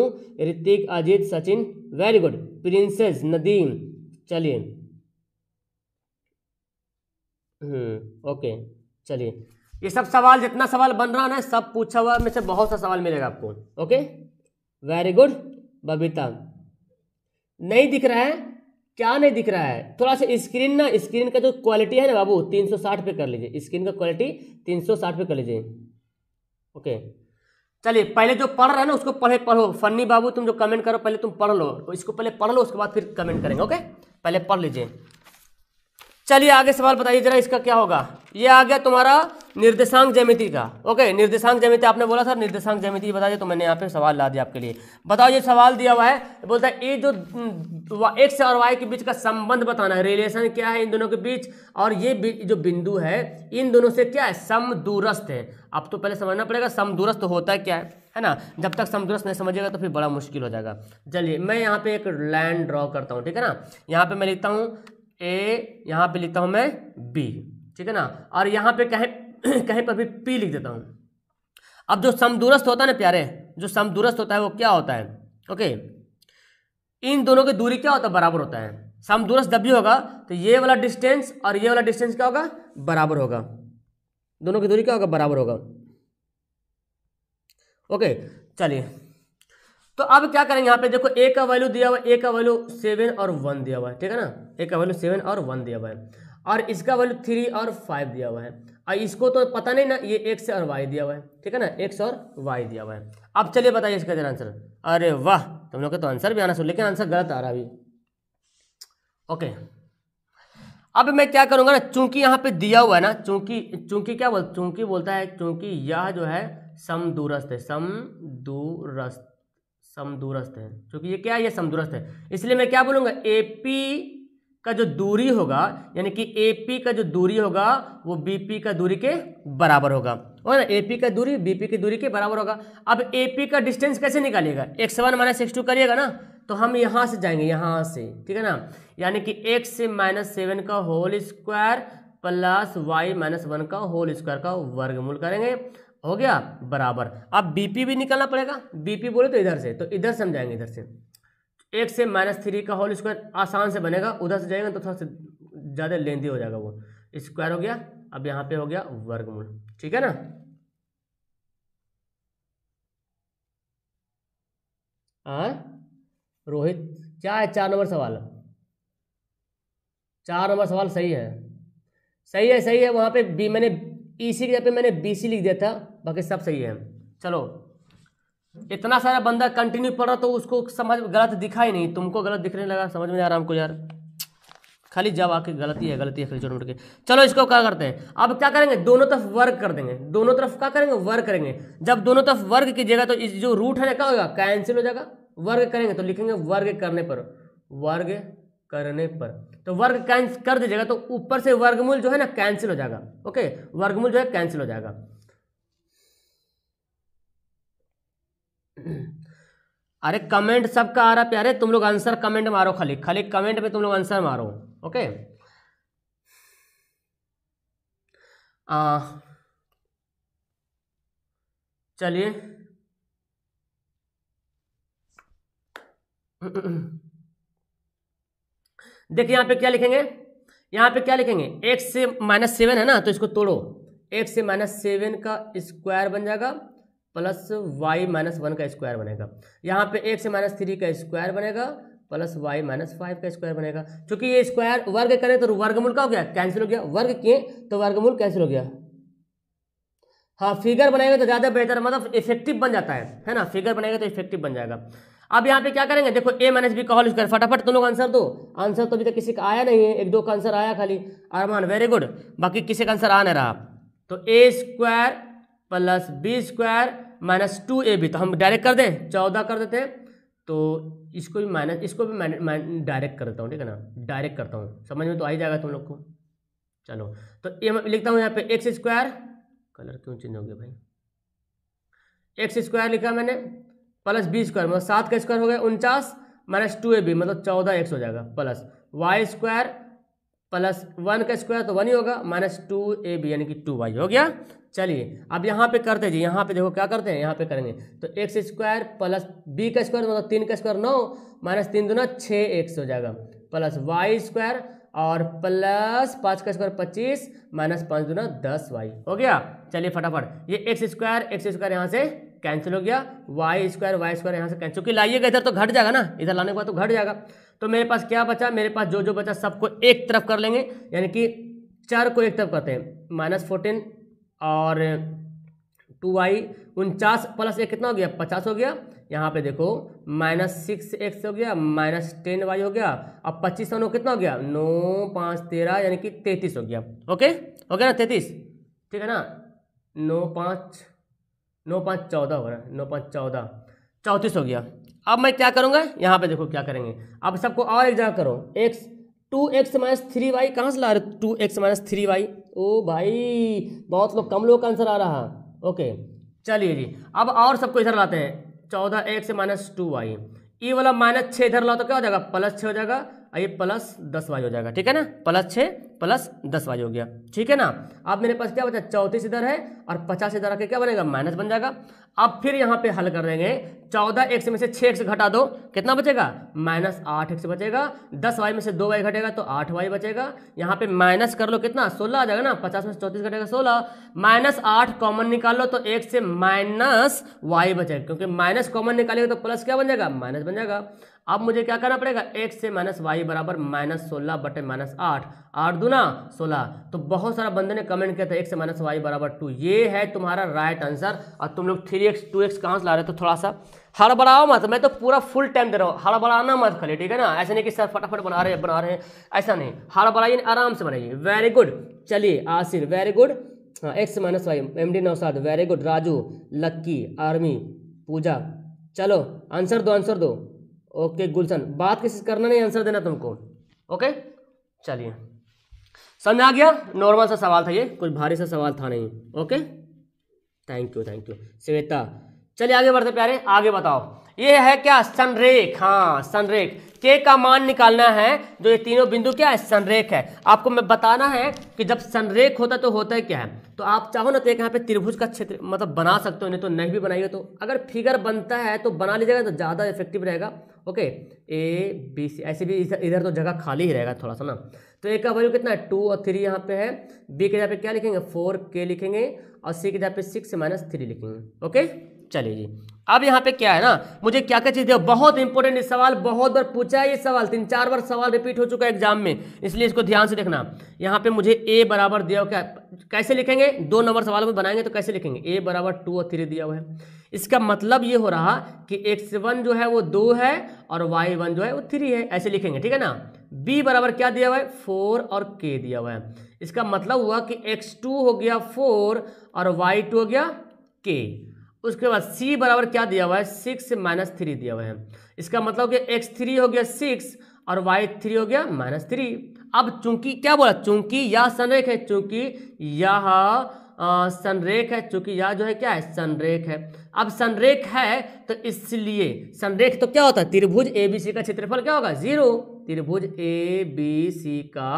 Hrithik Ajit Sachin very good Princess Nadeem चलिए ओके हम्म, चलिए ये सब सवाल जितना सवाल बन रहा ना सब पूछा हुआ में से बहुत सा सवाल मिलेगा आपको ओके वेरी गुड बबीता नहीं दिख रहा है क्या नहीं दिख रहा है थोड़ा सा स्क्रीन ना स्क्रीन का जो क्वालिटी है ना बाबू 360 पे कर लीजिए स्क्रीन का क्वालिटी 360 पे कर लीजिए ओके चलिए पहले जो पढ़ रहा है ना उसको पढ़े पढ़ो फन्नी बाबू तुम जो कमेंट करो पहले तुम पढ़ लो तो इसको पहले पढ़ लो उसके बाद फिर कमेंट करेंगे ओके पहले पढ़ लीजिए चलिए आगे सवाल बताइए जरा इसका क्या होगा ये आ गया तुम्हारा निर्देशांक ज्यामिति का ओके निर्देशांक ज्यामिति आपने बोला सर निर्देशांक जमिति बता दिया तो मैंने यहाँ पे सवाल ला दिया आपके लिए बताओ ये सवाल दिया हुआ है बोलता है ये जो एक्स और वाई के बीच का संबंध बताना है रिलेशन क्या है इन दोनों के बीच और ये जो बिंदु है इन दोनों से क्या है समदूरस्थ है अब तो पहले समझना पड़ेगा समदूरस्थ होता है क्या है है ना जब तक समदूरस्थ नहीं समझेगा तो फिर बड़ा मुश्किल हो जाएगा चलिए मैं यहाँ पे एक लाइन ड्रॉ करता हूँ ठीक है ना यहाँ पे मैं लिखता हूँ ए यहाँ पे लिखता हूँ मैं बी ठीक है ना और यहाँ पे कहीं कहीं पर भी पी लिख देता हूँ अब जो समदूरस्थ होता है ना प्यारे जो समदूरस्थ होता है वो क्या होता है ओके इन दोनों की दूरी क्या होता है बराबर होता है समदूरस्थ जब भी होगा तो ये वाला डिस्टेंस और ये वाला डिस्टेंस क्या होगा बराबर होगा दोनों की दूरी क्या होगा बराबर होगा ओके चलिए तो अब क्या करेंगे यहाँ पे देखो ए का वैल्यू दिया हुआ ए का वैल्यू सेवन और वन दिया हुआ है ठीक है ना एक का वैल्यू सेवन और वन दिया हुआ है और इसका वैल्यू थ्री और फाइव दिया हुआ है और इसको तो पता नहीं ना ये एक्स और वाई दिया हुआ है ठीक है ना एक्स और वाई दिया हुआ है अब चलिए बताइए इसका जरा आंसर अरे वाह तुम लोग का तो आंसर भी आना सुन लेकिन आंसर गलत आ रहा अभी ओके अब मैं क्या करूँगा ना चूंकि यहाँ पे दिया हुआ है ना चूंकि चूंकि क्या बोल चूंकि बोलता है चूंकि यह जो है समदूरस्थ है समदूरस्थ समदूरस्थ है चूंकि ये क्या है ये समदूरस्थ है इसलिए मैं क्या बोलूँगा ए पी का जो दूरी होगा यानी कि ए का जो दूरी होगा वो बी का दूरी के बराबर होगा और ना ए का दूरी बी की दूरी के बराबर होगा अब ए का डिस्टेंस कैसे निकालिएगा x one minus x two करिएगा ना तो हम यहाँ से जाएंगे यहाँ से ठीक है ना यानी कि एक्स से माइनस सेवन का whole square plus y minus one का होल स्क्वायर का वर्गमूल करेंगे हो गया बराबर अब बीपी भी निकालना पड़ेगा बीपी बोले तो इधर से तो इधर से हम जाएंगे इधर से एक से माइनस थ्री का होल स्क्वायर आसान से बनेगा उधर से जाएगा तो थोड़ा सा ज़्यादा लेंथी हो जाएगा वो स्क्वायर हो गया अब यहाँ पे हो गया वर्गमूल ठीक है ना आ? रोहित क्या है चार नंबर सवाल चार नंबर सवाल सही है सही है सही है वहाँ पे बी मैंने ई e सी के जगह पे मैंने बी सी लिख दिया था बाकी सब सही है चलो इतना सारा बंदा कंटिन्यू पढ़ रहा तो उसको समझ गलत दिखा ही नहीं तुमको गलत दिखने लगा समझ में आ रहा हमको यार खाली जब आके गलती है गलती है खाली छोड़ के चलो इसको क्या करते हैं अब क्या करेंगे दोनों तरफ वर्ग कर देंगे दोनों तरफ क्या करेंगे वर्ग करेंगे जब दोनों तरफ वर्ग की जगह तो इस जो रूट है ना क्या होगा कैंसिल हो जाएगा वर्ग करेंगे तो लिखेंगे वर्ग करने पर वर्ग करने पर तो वर्ग कैंसिल कर दीजिएगा तो ऊपर से वर्गमूल जो है ना कैंसिल हो जाएगा ओके वर्गमूल जो है कैंसिल हो जाएगा अरे कमेंट सबका आ रहा प्यारे तुम लोग आंसर कमेंट मारो खाली खाली कमेंट में तुम लोग आंसर मारो ओके चलिए देखिए यहां पे क्या लिखेंगे यहां पे क्या लिखेंगे एक से माइनस सेवन है ना तो इसको तोड़ो एक से माइनस सेवन का स्क्वायर बन जाएगा प्लस वाई माइनस वन का स्क्वायर बनेगा यहाँ पे एक से माइनस थ्री का स्क्वायर बनेगा प्लस वाई माइनस फाइव का स्क्वायर बनेगा क्योंकि ये स्क्वायर वर्ग करें तो वर्गमूल का हो गया कैंसिल हो गया वर्ग किए तो वर्गमूल कैंसिल हो गया हाँ फिगर बनाएंगे तो ज़्यादा बेहतर मतलब इफेक्टिव बन जाता है है ना फिगर बनाएंगे तो इफेक्टिव बन जाएगा अब यहाँ पे क्या करेंगे देखो ए माइनस बी का होल स्क्वायर फटाफट तुम तो लोग आंसर दो आंसर तो अभी तक किसी का आया नहीं है एक दो का आंसर आया खाली अरमान वेरी गुड बाकी किसी का आंसर आ नहीं रहा तो a square plus b square minus two a b तो हम डायरेक्ट कर दें चौदह कर देते हैं तो इसको भी माइनस इसको भी डायरेक्ट कर देता हूँ ठीक है ना डायरेक्ट करता हूँ समझ में तो आ ही जाएगा तुम लोग को चलो तो ये लिखता हूँ यहाँ पे एक्स स्क्वायर कलर क्यों चेंज हो गया भाई एक्स स्क्वायर लिखा मैंने प्लस बी स्क्वायर मतलब सात का स्क्वायर हो गया उनचास माइनस टू ए बी मतलब चौदह एक्स हो जाएगा plus y square plus one का स्क्वायर तो वन ही होगा माइनस टू ए बी यानी कि टू वाई हो गया चलिए अब यहाँ पे करते जी यहाँ पे देखो क्या करते हैं यहाँ पे करेंगे तो एक्स स्क्वायर प्लस बी का स्क्वायर मतलब तीन का स्क्वायर नौ माइनस तीन दोनों छः एक्स हो जाएगा प्लस वाई स्क्वायर और प्लस पाँच का स्क्वायर पच्चीस माइनस पाँच दोनों दस वाई हो गया चलिए फटाफट ये एक्स स्क्वायर एक्स स्क्वायर यहाँ से कैंसिल हो गया वाई स्क्वायर वाई स्क्वायर यहाँ से कैंसिल क्योंकि लाइएगा इधर तो घट जाएगा ना इधर लाने के बाद तो घट जाएगा तो मेरे पास क्या बचा मेरे पास जो जो बचा सबको एक तरफ कर लेंगे यानी कि चार को एक तरफ करते हैं माइनस फोर्टीन और टू वाई उनचास प्लस एक कितना हो गया पचास हो गया यहाँ पे देखो माइनस सिक्स एक्स हो गया माइनस टेन वाई हो गया अब पच्चीस सौ नौ कितना हो गया नौ पाँच तेरह यानी कि तैंतीस हो गया ओके हो गया ना तैंतीस ठीक है ना नौ पाँच नौ पाँच चौदह हो रहा है नौ पाँच चौदह चौंतीस हो गया अब मैं क्या करूँगा यहाँ पे देखो क्या करेंगे अब सबको और एक जगह करो x two x minus three y कहाँ से ला रहे two x minus three y ओ भाई बहुत लोग कम लोग का आंसर आ रहा ओके चलिए जी अब और सबको इधर लाते हैं चौदह x minus two y E वाला माइनस छः इधर लाओ तो क्या हो जाएगा प्लस छः हो जाएगा और ये प्लस दस वाई हो जाएगा ठीक है ना प्लस छः प्लस दस वाई हो गया ठीक है ना अब मेरे पास क्या बचा चौंतीस इधर है और पचास इधर आके क्या बनेगा माइनस बन जाएगा अब फिर यहाँ पे हल कर देंगे चौदह एक्स में से छः एक्स घटा दो कितना बचेगा माइनस आठ एक्स बचेगा दस वाई में से दो वाई घटेगा तो आठ वाई बचेगा यहाँ पे माइनस कर लो कितना सोलह आ जाएगा ना पचास में से चौंतीस घटेगा सोलह माइनस आठ कॉमन निकाल लो तो एक से माइनस वाई बचेगा क्योंकि माइनस कॉमन निकालेगा तो प्लस क्या बन जाएगा माइनस बन जाएगा अब मुझे क्या करना पड़ेगा एक्स से माइनस वाई बराबर माइनस सोलह बटे माइनस आठ आठ दूना सोलह तो बहुत सारा बंदे ने कमेंट किया था एक्स से माइनस वाई बराबर टू ये है तुम्हारा राइट आंसर और तुम लोग थ्री एक्स टू एक्स कहाँ से ला रहे थे तो थोड़ा सा हड़बड़ाओ मत मैं तो पूरा फुल टाइम दे रहा हूँ हड़बड़ाना मत खाली ठीक है ना ऐसा नहीं कि सर फटाफट बना रहे बना रहे हैं ऐसा नहीं हड़बड़ाइए आराम से बनाइए वेरी गुड चलिए आसिर वेरी गुड हाँ x minus y M D Naushad very good Raju Lucky आर्मी पूजा चलो आंसर दो आंसर दो ओके गुलशन बात किसी करना नहीं आंसर देना तुमको ओके चलिए समझ आ गया नॉर्मल सा सवाल था ये कुछ भारी सा सवाल था नहीं okay thank you thank you Shweta चलिए आगे बढ़ते प्यारे आगे बताओ ये है क्या संरेख हाँ संरेख के का मान निकालना है जो ये तीनों बिंदु क्या है संरेख है आपको मैं बताना है कि जब संरेख होता तो होता है क्या है तो आप चाहो ना तो एक यहाँ पे त्रिभुज का क्षेत्र मतलब बना सकते हो नहीं तो नहीं भी बनाइए तो अगर फिगर बनता है तो बना लीजिएगा तो ज़्यादा इफेक्टिव रहेगा ओके ए बी सी ऐसे भी इधर, इधर तो जगह खाली ही रहेगा थोड़ा सा ना तो ए का वैल्यू कितना है टू और थ्री यहाँ पे है बी के जगह पे क्या लिखेंगे फोर के लिखेंगे और सी के जगह पे सिक्स माइनस थ्री लिखेंगे ओके चलिए जी अब यहाँ पे क्या है ना मुझे क्या क्या चीज़ दे बहुत इंपॉर्टेंट सवाल बहुत बार पूछा है ये सवाल तीन चार बार सवाल रिपीट हो चुका है एग्जाम में इसलिए इसको ध्यान से देखना यहाँ पे मुझे ए बराबर दिया हुआ क्या कैसे लिखेंगे दो नंबर सवाल में बनाएंगे तो कैसे लिखेंगे ए बराबर टू और थ्री दिया हुआ है इसका मतलब ये हो रहा कि एक्स वन जो है वो दो है और वाई वन जो है वो थ्री है ऐसे लिखेंगे ठीक है ना बी बराबर क्या दिया हुआ है फोर और के दिया हुआ है इसका मतलब हुआ कि एक्स टू हो गया फोर और वाई टू हो गया के उसके बाद c बराबर क्या दिया हुआ है सिक्स माइनस थ्री दिया हुआ है इसका मतलब कि एक्स थ्री हो गया सिक्स और वाई थ्री हो गया माइनस थ्री अब चूंकि क्या बोला चूंकि यह संरेख है चूंकि यह संरेख है चूंकि यह जो है क्या है संरेख है अब संरेख है तो इसलिए संरेख तो क्या होता है त्रिभुज ए बी सी का क्षेत्रफल क्या होगा जीरो त्रिभुज ए बी सी का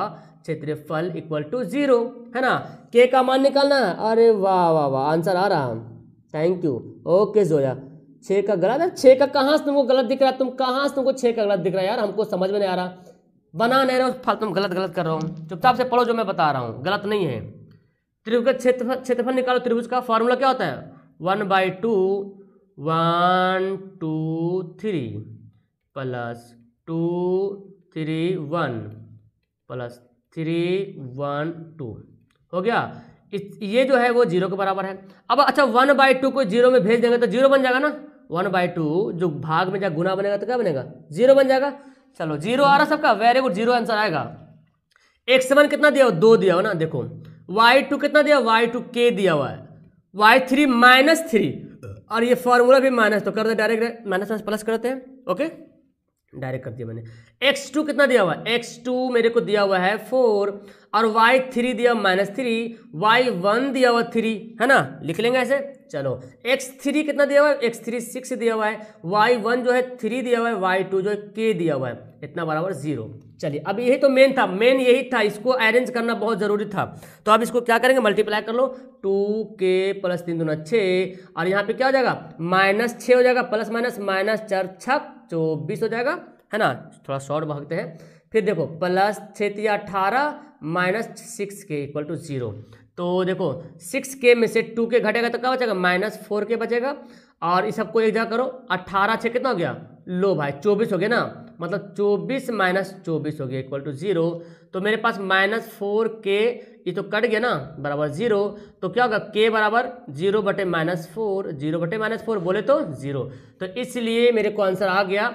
क्षेत्रफल इक्वल टू जीरो है ना के का मान निकालना है अरे वाह वाह वाह आंसर आ रहा है थैंक यू ओके जोया छः का गलत है छः का कहाँ से तुमको गलत दिख रहा है तुम कहाँ से तुमको छः का गलत दिख रहा है यार हमको समझ में नहीं आ रहा बना नहीं रहा फल तुम गलत गलत कर रहा हूँ चुपचाप से पढ़ो जो मैं बता रहा हूँ गलत नहीं है त्रिभुज का क्षेत्रफल क्षेत्रफल निकालो त्रिभुज का फॉर्मूला क्या होता है one by two one two three plus two three one plus three one two हो गया ये जो है वो जीरो के बराबर है अब अच्छा वन बाई टू को जीरो में भेज देंगे तो जीरो बन जाएगा ना वन बाई टू जो भाग में जब गुना बनेगा तो क्या बनेगा जीरो बन जाएगा चलो जीरो आ रहा सबका वेरी गुड जीरो आंसर आएगा एक्स वन कितना दिया हुआ दो दिया हुआ ना देखो वाई टू कितना दिया वाई टू के दिया हुआ है वाई थ्री माइनस थ्री और ये फॉर्मूला भी माइनस तो कर दे डायरेक्ट माइनस माइनस प्लस करते हैं ओके डायरेक्ट कर दिया मैंने एक्स टू कितना दिया हुआ है एक्स टू मेरे को दिया हुआ है फोर और वाई थ्री दिया माइनस थ्री वाई वन दिया हुआ थ्री है ना लिख लेंगे ऐसे चलो एक्स थ्री कितना दिया हुआ है एक्स थ्री सिक्स दिया हुआ है वाई वन जो है थ्री दिया हुआ है वाई टू जो है के दिया हुआ है इतना बराबर जीरो चलिए अब यही तो मेन था मेन यही था इसको अरेंज करना बहुत ज़रूरी था तो अब इसको क्या करेंगे मल्टीप्लाई कर लो टू के प्लस तीन दोनों छः और यहाँ पे क्या हो जाएगा माइनस छः हो जाएगा प्लस माइनस माइनस चार छः चौबीस हो जाएगा है ना थोड़ा शॉर्ट भागते हैं फिर देखो प्लस छः तीन अट्ठारह माइनस सिक्स के इक्वल टू जीरो तो देखो सिक्स के में से टू के घटेगा तो क्या बचेगा माइनस फोर के बचेगा और इस सबको एक जगह करो अट्ठारह छः कितना हो गया लो भाई चौबीस हो गया ना मतलब चौबीस माइनस चौबीस हो गया इक्वल टू जीरो तो मेरे पास माइनस फोर के ये तो कट गया ना बराबर जीरो तो क्या होगा के बराबर जीरो बटे माइनस फोर जीरो बटे माइनस फोर बोले तो जीरो तो इसलिए मेरे को आंसर आ गया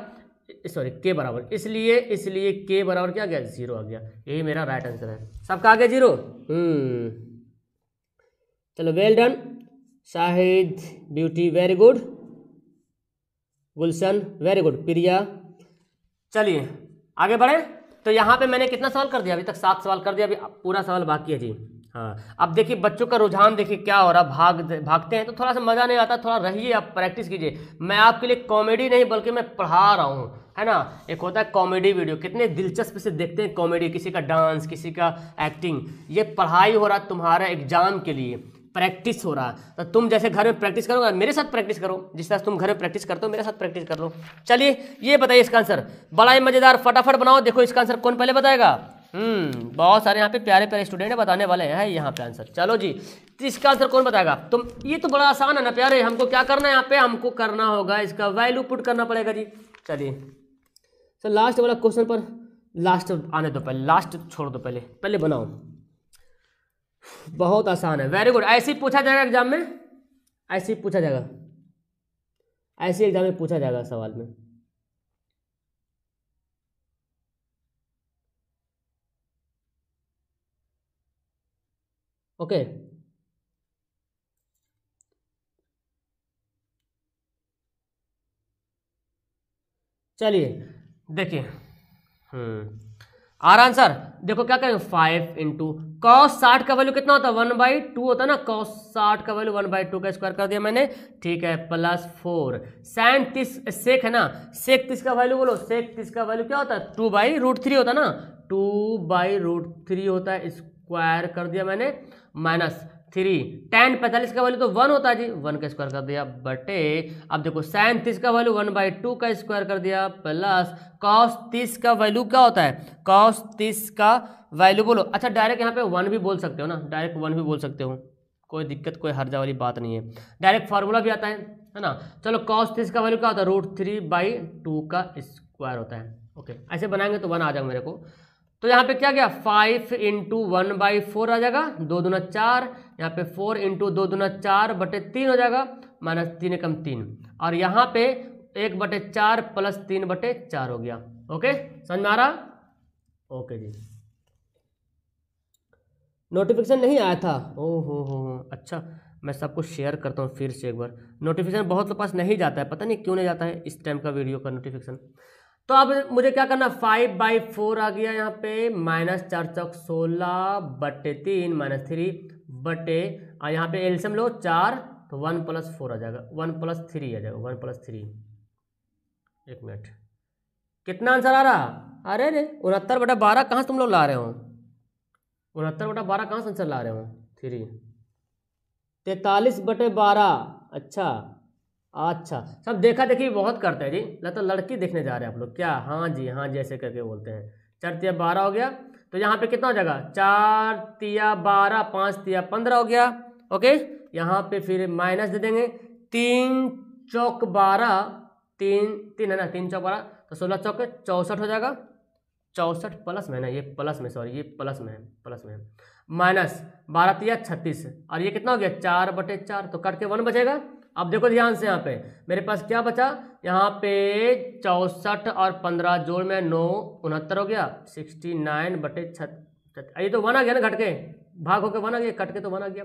सॉरी के बराबर इसलिए इसलिए के बराबर क्या गया जीरो आ गया यही मेरा राइट आंसर है सबका आ गया जीरो हम्म। चलो well done Shahid beauty very good Gulshan very good Priya चलिए आगे बढ़े तो यहाँ पे मैंने कितना सवाल कर दिया अभी तक सात सवाल कर दिया अभी पूरा सवाल बाकी है जी हाँ अब देखिए बच्चों का रुझान देखिए क्या हो रहा भाग भागते हैं तो थोड़ा सा मज़ा नहीं आता थोड़ा रहिए आप प्रैक्टिस कीजिए मैं आपके लिए कॉमेडी नहीं बल्कि मैं पढ़ा रहा हूँ है ना एक होता है कॉमेडी वीडियो कितने दिलचस्प से देखते हैं कॉमेडी किसी का डांस किसी का एक्टिंग ये पढ़ाई हो रहा तुम्हारा एग्जाम के लिए प्रैक्टिस हो रहा है तो तुम जैसे घर में प्रैक्टिस करोगे मेरे साथ प्रैक्टिस करो जिस तरह तुम घर में प्रैक्टिस करते हो मेरे साथ प्रैक्टिस कर लो चलिए ये बताइए इसका आंसर बड़ा ही मज़ेदार फटाफट बनाओ देखो इसका आंसर कौन पहले बताएगा हम्म बहुत सारे यहाँ पे प्यारे प्यारे स्टूडेंट बताने वाले हैं यहाँ पे आंसर चलो जी तो इसका आंसर कौन बताएगा तुम ये तो बड़ा आसान है ना प्यारे हमको क्या करना है यहाँ पे हमको करना होगा इसका वैल्यू पुट करना पड़ेगा जी चलिए सर लास्ट वाला क्वेश्चन पर लास्ट आने दो पहले लास्ट छोड़ दो पहले पहले बनाओ बहुत आसान है वेरी गुड ऐसे ही पूछा जाएगा एग्जाम में ऐसे ही पूछा जाएगा ऐसे एग्जाम में पूछा जाएगा सवाल में ओके okay. चलिए देखिए हम्म, आर आंसर देखो क्या करेंगे फाइव इंटू कॉस साठ का वैल्यू कितना होता है वन बाई टू होता है ना कॉस साठ का वैल्यू वन बाई टू का स्क्वायर कर दिया मैंने ठीक है प्लस फोर सैन तीस सेक है ना सेक तीस का वैल्यू बोलो सेक तीस का वैल्यू क्या होता है टू बाई रूट थ्री होता है ना टू बाई रूट थ्री होता है स्क्वायर कर दिया मैंने माइनस थ्री टेन पैंतालीस का वैल्यू तो वन होता है जी वन का स्क्वायर कर दिया बटे अब देखो साइन तीस का वैल्यू वन बाई टू का स्क्वायर कर दिया प्लस कॉस तीस का वैल्यू क्या होता है कॉस तीस का वैल्यू बोलो अच्छा डायरेक्ट यहाँ पे वन भी बोल सकते हो ना डायरेक्ट वन भी बोल सकते हो कोई दिक्कत कोई हर्जा वाली बात नहीं है डायरेक्ट फार्मूला भी आता है है ना चलो कॉस तीस का वैल्यू क्या होता है रूट थ्री बाई टू का स्क्वायर होता है ओके ऐसे बनाएंगे तो वन आ जाएगा मेरे को तो यहाँ पे क्या गया five into one by four आ जाएगा दो दूना चार यहाँ पे फोर इंटू दो दूना चार बटे तीन हो जाएगा माइनस तीन एकम तीन और यहाँ पे एक बटे चार प्लस तीन बटे चार हो गया ओके समझ में आ रहा ओके जी नोटिफिकेशन नहीं आया था ओ हो हो अच्छा मैं सबको शेयर करता हूँ फिर से एक बार नोटिफिकेशन बहुत के पास नहीं जाता है पता नहीं क्यों नहीं जाता है इस टाइम का वीडियो का नोटिफिकेशन तो अब मुझे क्या करना फाइव बाई फोर आ गया यहाँ पे माइनस चार चौक सोलह बटे तीन माइनस थ्री बटे और यहाँ पे एल्सियम लो चार तो वन प्लस फोर आ जाएगा वन प्लस थ्री आ जाएगा वन प्लस थ्री एक मिनट कितना आंसर आ रहा अरे रे उनहत्तर बटा बारह कहाँ से तुम लोग ला रहे हो उनहत्तर बटा बारह कहाँ से आंसर ला रहे हो थ्री तैतालीस बटे बारह अच्छा अच्छा सब देखा देखी बहुत करते हैं जी लगता लड़की देखने जा रहे हैं आप लोग क्या हाँ जी हाँ जी ऐसे करके बोलते हैं चार बारह हो गया तो यहाँ पे कितना हो जाएगा चार तिया बारह पाँच तिया पंद्रह हो गया ओके यहाँ पे फिर माइनस दे देंगे तीन चौक बारह तीन तीन है ना तीन चौक बारह तो सोलह चौक चौंसठ हो जाएगा चौंसठ प्लस में ना ये प्लस में सॉरी ये प्लस में है प्लस में है माइनस बारह तिया छत्तीस और ये कितना हो गया चार बटे चार तो करके वन बचेगा अब देखो ध्यान से यहाँ पे मेरे पास क्या बचा यहाँ पे चौसठ और पंद्रह जोड़ में नौ उनहत्तर हो गया सिक्सटी नाइन बटे छत ये तो वन आ गया ना घटके भाग होकर वन आ गया कटके तो वन आ गया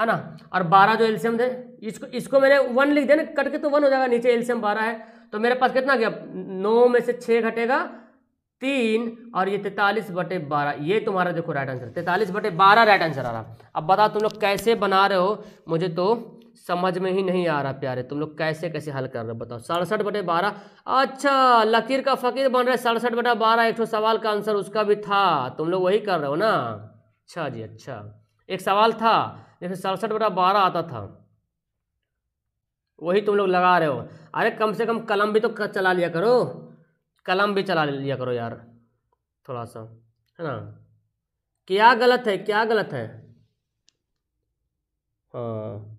है ना और बारह जो एल्सियम थे इसको इसको मैंने वन लिख दिया ना कटके तो वन हो जाएगा नीचे एल्सियम बारह है तो मेरे पास कितना गया नौ में से छः घटेगा तीन और ये तैतालीस बटे बारह ये तुम्हारा देखो राइट आंसर तैतालीस बटे बारह राइट आंसर आ रहा अब बताओ तुम लोग कैसे बना रहे हो मुझे तो समझ में ही नहीं आ रहा प्यारे तुम लोग कैसे कैसे हल कर रहे हो बताओ सड़सठ बटे बारह अच्छा लकीर का फकीर बन रहा है सड़सठ बटा बारह एक सवाल का आंसर उसका भी था तुम लोग वही कर रहे हो ना अच्छा जी अच्छा एक सवाल था जैसे सड़सठ बटा बारह आता था वही तुम लोग लगा रहे हो अरे कम से कम कलम भी तो चला लिया करो कलम भी चला लिया करो यार थोड़ा सा है ना क्या गलत है क्या गलत है हाँ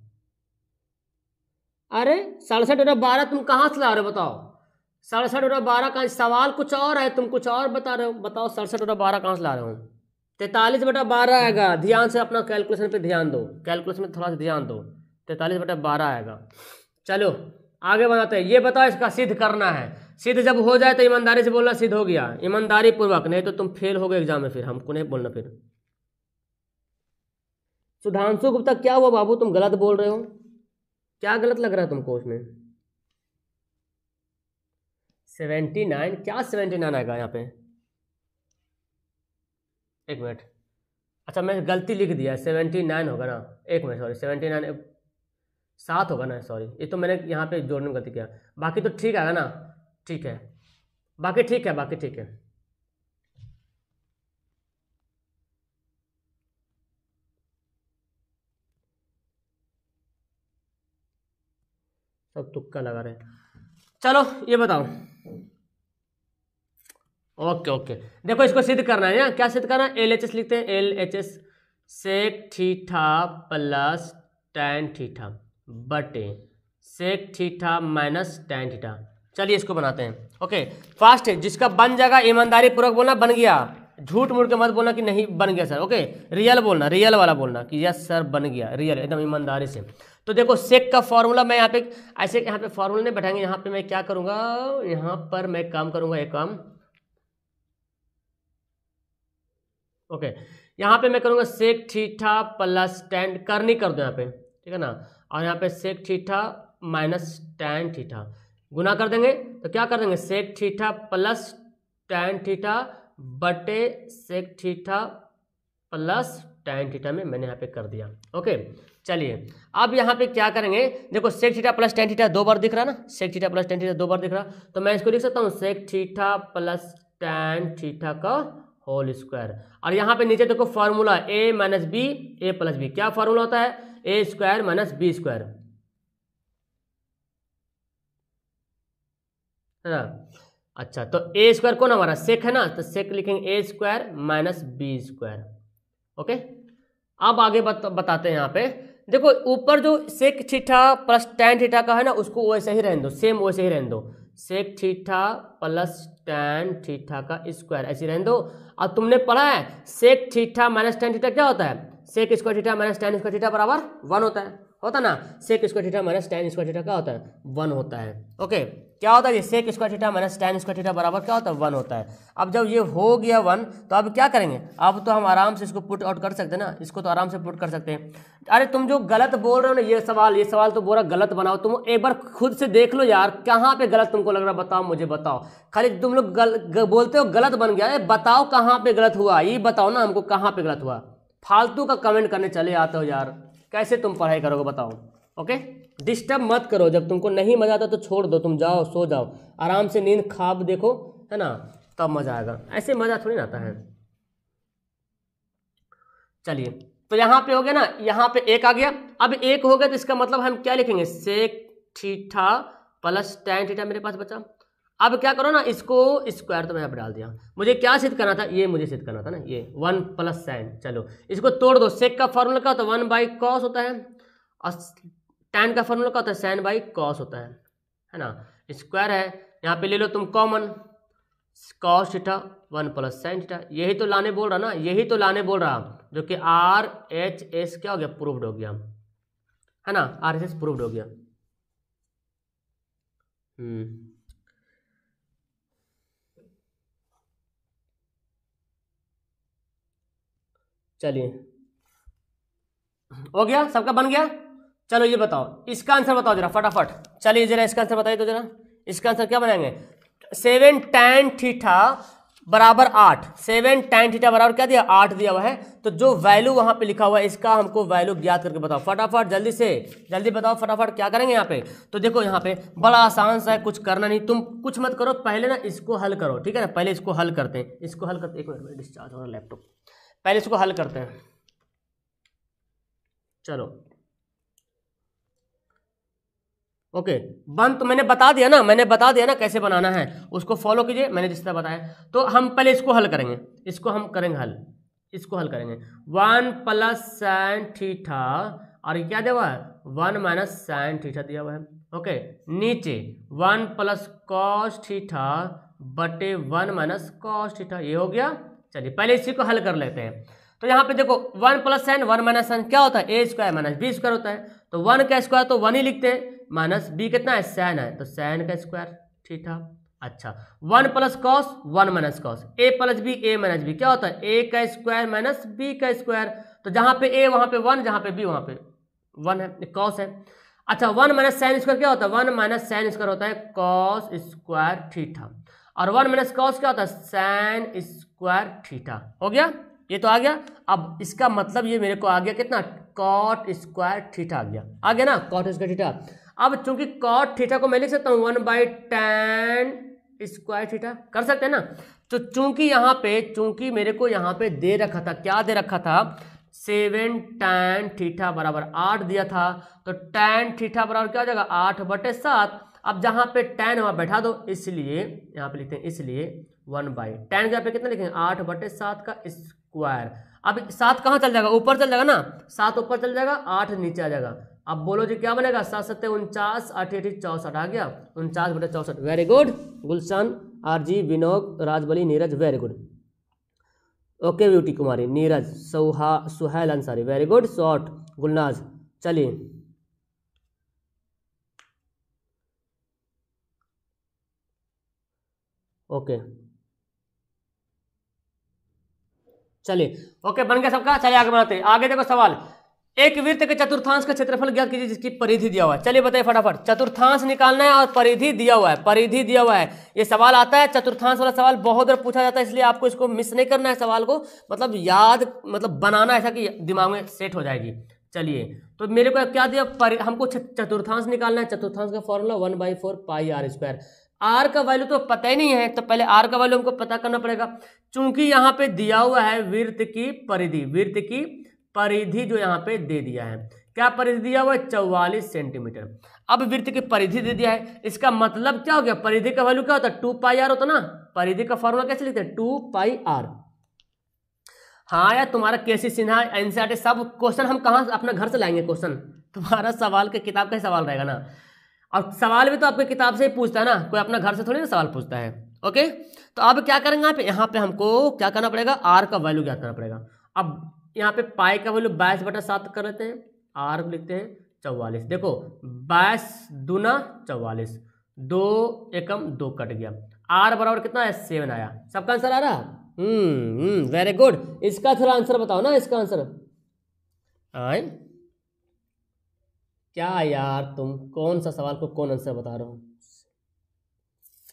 अरे सड़सठ और बारह तुम कहाँ से ला रहे हो बताओ सड़सठ और बारह का सवाल कुछ और है तुम कुछ और बता रहे हो बताओ सड़सठ और बारह कहाँ से ला रहे हो तैतालीस बटा बारह आएगा ध्यान से अपना कैलकुलेशन पे ध्यान दो कैलकुलेशन में थोड़ा सा ध्यान दो तैतालीस बटा बारह आएगा चलो आगे बनाते हैं ये बताओ इसका सिद्ध करना है सिद्ध जब हो जाए तो ईमानदारी से बोलना सिद्ध हो गया ईमानदारी पूर्वक नहीं तो तुम फेल हो गए एग्जाम में फिर हमको नहीं बोलना फिर सुधांशु गुप्ता क्या हुआ बाबू तुम गलत बोल रहे हो क्या गलत लग रहा है तुमको उसमें सेवेंटी नाइन क्या सेवेंटी नाइन आएगा यहाँ पे एक मिनट अच्छा मैं गलती लिख दिया सेवेंटी नाइन होगा ना एक मिनट सॉरी सेवेंटी नाइन सात होगा ना सॉरी ये तो मैंने यहाँ पे जोड़ने में गलती किया बाकी तो ठीक आएगा ना ठीक है बाकी ठीक है बाकी ठीक है सब तुक्का लगा रहे हैं चलो ये बताओ ओके ओके देखो इसको सिद्ध करना है यहाँ क्या सिद्ध करना है एल एच एस लिखते हैं L H S sec theta plus tan theta बटे सेक ठीठा माइनस टैन ठीठा चलिए इसको बनाते हैं ओके फास्ट जिसका बन जाएगा ईमानदारी पूर्वक बोलना बन गया झूठ मुड़ के मत बोलना कि नहीं बन गया सर ओके रियल बोलना रियल वाला बोलना कि यस सर बन गया रियल एकदम ईमानदारी से तो देखो सेक का फॉर्मूला मैं यहाँ पे ऐसे यहाँ पे फॉर्मूला नहीं बैठाएंगे यहाँ पे मैं क्या करूँगा यहाँ पर मैं काम करूँगा एक काम ओके यहाँ पे मैं करूँगा सेक ठीठा प्लस टेन नहीं कर दो यहाँ पे ठीक है ना और यहाँ पे सेक ठीठा माइनस टेन ठीठा गुना कर देंगे तो क्या कर देंगे सेक थीठा प्लस टैन थीठा बटे sec theta plus tan theta में मैंने यहाँ पे कर दिया ओके चलिए अब यहाँ पे क्या करेंगे देखो sec theta plus tan theta दो बार दिख रहा ना sec theta plus tan theta दो बार दिख रहा तो मैं इसको लिख सकता हूँ सेक थीठा प्लस टैन थीठा का होल स्क्वायर और यहाँ पे नीचे देखो formula A minus B A plus B क्या फार्मूला होता है ए स्क्वायर माइनस बी स्क्वायर है ना अच्छा तो ए स्क्वायर कौन हमारा सेक है ना तो सेक लिखेंगे A square minus B square okay अब आगे बत, बताते हैं यहाँ पे देखो ऊपर जो सेक थीठा प्लस टेन ठीठा का है ना उसको वैसे ही रहने दो सेम वैसे ही रहने दो सेक ठीठा प्लस टेन ठीठा का स्क्वायर ऐसे रहने दो अब तुमने पढ़ा है सेक ठीठा माइनस टेन ठीठा क्या होता है sec square theta minus tan square theta बराबर वन होता है होता ना sec square theta minus tan square theta क्या होता है वन होता है ओके क्या होता है ये sec square theta minus tan square theta बराबर क्या होता है वन होता है अब जब ये हो गया वन तो अब क्या करेंगे अब तो हम आराम से इसको पुट आउट कर सकते हैं ना इसको तो आराम से पुट कर सकते हैं अरे तुम जो गलत बोल रहे हो ना ये सवाल ये सवाल तो बोरा गलत बनाओ तुम एक बार खुद से देख लो यार कहाँ पे गलत तुमको लग रहा बताओ मुझे बताओ खाली तुम लोग गल, ग, बोलते हो गलत बन गया अरे बताओ कहाँ पे गलत हुआ ये बताओ ना हमको कहाँ पे गलत हुआ फालतू का कमेंट करने चले आते हो यार कैसे तुम पढ़ाई करोगे बताओ ओके डिस्टर्ब मत करो जब तुमको नहीं मजा आता तो छोड़ दो तुम जाओ सो जाओ आराम से नींद खाब देखो है ना तब मजा आएगा ऐसे मजा थोड़ी ना आता है चलिए तो यहाँ पे हो गया ना यहाँ पे एक आ गया अब एक हो गया तो इसका मतलब हम क्या लिखेंगे सेक थीठा प्लस टेन थीठा मेरे पास बचा अब क्या करो ना इसको स्क्वायर तो मैं यहाँ पर डाल दिया मुझे क्या सिद्ध करना था ये मुझे सिद्ध करना था ना ये वन प्लस साइन चलो इसको तोड़ दो सेक का फॉर्मूला का तो वन बाई कॉस होता है और टेन का फॉर्मूला का होता है साइन बाई कॉस होता है है ना स्क्वायर है यहाँ पे ले लो तुम common cos theta one plus sine theta यही तो लाने बोल रहा ना यही तो लाने बोल रहा जो कि आर एच एस क्या हो गया प्रूव्ड हो गया है ना आर एच एस प्रूफ हो गया हम्म चलिए हो गया सबका बन गया चलो ये बताओ इसका आंसर बताओ जरा फटाफट चलिए जरा इसका आंसर बताइए तो जरा इसका आंसर क्या बनाएंगे सेवन टैन ठीठा बराबर आठ सेवन टेन थीटा बराबर क्या दिया आठ दिया हुआ है तो जो वैल्यू वहां पे लिखा हुआ है इसका हमको वैल्यू ज्ञात करके बताओ फटाफट जल्दी से जल्दी बताओ फटाफट क्या करेंगे यहाँ पे तो देखो यहाँ पे बड़ा आसान सा है कुछ करना नहीं तुम कुछ मत करो पहले ना इसको हल करो ठीक है ना पहले इसको हल करते हैं इसको हल करते मिनट में डिस्चार्ज हो रहा लैपटॉप पहले इसको हल करते हैं चलो ओके वन तो मैंने बता दिया ना मैंने बता दिया ना कैसे बनाना है उसको फॉलो कीजिए मैंने जिस तरह बताया तो हम पहले इसको हल करेंगे इसको हम करेंगे हल इसको हल करेंगे वन प्लस साइन थीठा और क्या दिया हुआ है वन माइनस साइन थीठा दिया हुआ है ओके नीचे वन प्लस कॉस थीठा बटे वन माइनस कॉस थीठा ये हो गया चलिए पहले इसी को हल कर लेते हैं तो यहाँ पे देखो one plus N one minus N क्या होता है ए स्क्वायर माइनस बी स्क्वायर होता है तो वन का स्क्वायर तो वन ही लिखते हैं माइनस बी कितना है सैन है तो सैन का स्क्वायर ठीक ठाक अच्छा one plus cos one minus cos A plus B A minus B क्या होता है ए का स्क्वायर माइनस बी का स्क्वायर तो जहां पे ए वहां पे वन जहां पे बी वहां पे वन है कॉस है अच्छा वन माइनस साइन स्क्वायर क्या होता है वन माइनस साइन स्क्वायर होता है कॉस स्क्वायर थीटा और वन माइनस कॉस क्या होता है साइन स्क्वायर थीटा हो गया ये तो आ गया अब इसका मतलब ये मेरे को आ गया कितना कॉट स्क्वायर थीटा आ गया आ गया ना कॉट स्क्वायर थीटा अब चूंकि कॉट थीटा को मैं लिख सकता हूँ one by tan square theta कर सकते हैं ना तो चूंकि यहाँ पे चूंकि मेरे को यहाँ पे दे रखा था क्या दे रखा था सेवन टेन थीटा बराबर आठ दिया था तो टेन थीटा बराबर क्या हो जाएगा आठ बटे सात अब जहाँ पे टेन वहाँ बैठा दो इसलिए यहाँ पे लिखते हैं इसलिए वन बाई टेन का कितना लिखेंगे आठ बटे सात का स्क्वायर अब सात कहाँ चल जाएगा ऊपर चल जाएगा ना सात ऊपर चल जाएगा आठ नीचे आ जाएगा अब बोलो जी क्या बनेगा सात सत्तर उनचास आठ एटी चौसठ आ गया उनचास बटे चौसठ very good Gulshan R ji Vinod Rajbali Neeraj very good okay Beauty Kumari Neeraj Soha Suhail Ansari very good short Gulnaz चलिए ओके okay. चलिए ओके बन गया सबका चलिए आगे बढ़ाते आगे देखो सवाल एक वृत्त के चतुर्थांश का क्षेत्रफल ज्ञात कीजिए जिसकी परिधि दिया हुआ है चलिए बताइए फटाफट चतुर्थांश निकालना है और परिधि दिया हुआ है परिधि दिया हुआ है ये सवाल आता है चतुर्थांश वाला सवाल बहुत बार पूछा जाता है इसलिए आपको इसको मिस नहीं करना है सवाल को मतलब याद मतलब बनाना ऐसा कि दिमाग में सेट हो जाएगी चलिए तो मेरे को क्या दिया हमको चतुर्थांश निकालना है चतुर्थांश का formula one by four pi R square R का वैल्यू तो पता ही नहीं है तो पहले आर का वैल्यू हमको पता करना पड़ेगा चूंकि यहाँ पे दिया हुआ है वृत्त की परिधि वृत्त की परिधि जो यहाँ पे दे दिया है क्या परिधि दिया हुआ है चौवालीस सेंटीमीटर अब वृत्त की परिधि दे दिया है इसका मतलब क्या हो गया परिधि का वैल्यू क्या होता है टू पाई आर होता ना परिधि का फॉर्मूला कैसे लिखते हैं टू पाई आर हाँ यार तुम्हारा सी सिन्हा एनसीआर सब क्वेश्चन हम कहाँ अपना घर से लाएंगे क्वेश्चन तुम्हारा सवाल के किताब का ही सवाल रहेगा ना अब सवाल भी तो आपके किताब से ही पूछता है ना कोई अपना घर से थोड़ी ना सवाल पूछता है ओके तो अब क्या करेंगे आप यहाँ पे हमको क्या करना पड़ेगा आर का वैल्यू क्या करना पड़ेगा अब यहाँ पे पाई का वैल्यू बाईस बटा सात कर लेते हैं आर लिखते हैं चौवालीस देखो बाईस दूना चौवालीस दो एकम दो कट गया आर बराबर कितना है सेवन आया सबका आंसर आ रहा हम्म वेरी हम्म, गुड इसका थोड़ा आंसर बताओ ना इसका आंसर आए क्या यार तुम कौन सा सवाल को कौन आंसर बता रहे हो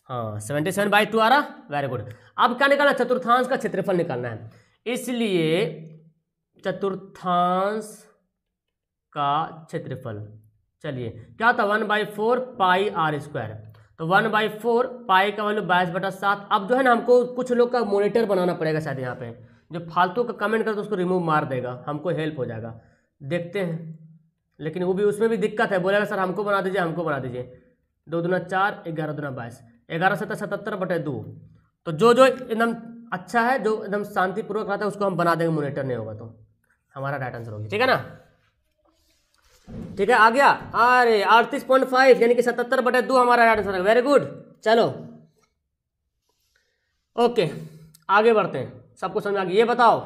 हाँ सेवेंटी सेवन बाई टू आ रहा वेरी गुड अब क्या निकालना चतुर्थांश का क्षेत्रफल निकालना है इसलिए चतुर्थांश का क्षेत्रफल चलिए क्या था one by four pi R square तो वन बाई फोर पाई का वैल्यू बाईस बटा सात अब जो है ना हमको कुछ लोग का मोनिटर बनाना पड़ेगा शायद यहाँ पे जो फालतू का कमेंट करते तो उसको रिमूव मार देगा हमको हेल्प हो जाएगा देखते हैं लेकिन वो भी उसमें भी दिक्कत है बोलेगा सर हमको बना दीजिए हमको बना दीजिए दो दुना चार ग्यारह दुना बाईस ग्यारह सत्तर तो सतहत्तर बटे दो तो जो जो एकदम अच्छा है जो एकदम शांतिपूर्वक रहता है उसको हम बना देंगे मोनिटर नहीं होगा तो हमारा राइट आंसर होगी ठीक है ना ठीक है आ गया अरे अड़तीस पॉइंट फाइव यानी कि सतहत्तर बटे दो हमारा राइट आंसर है वेरी गुड चलो ओके आगे बढ़ते हैं सबको समझ आ गया ये बताओ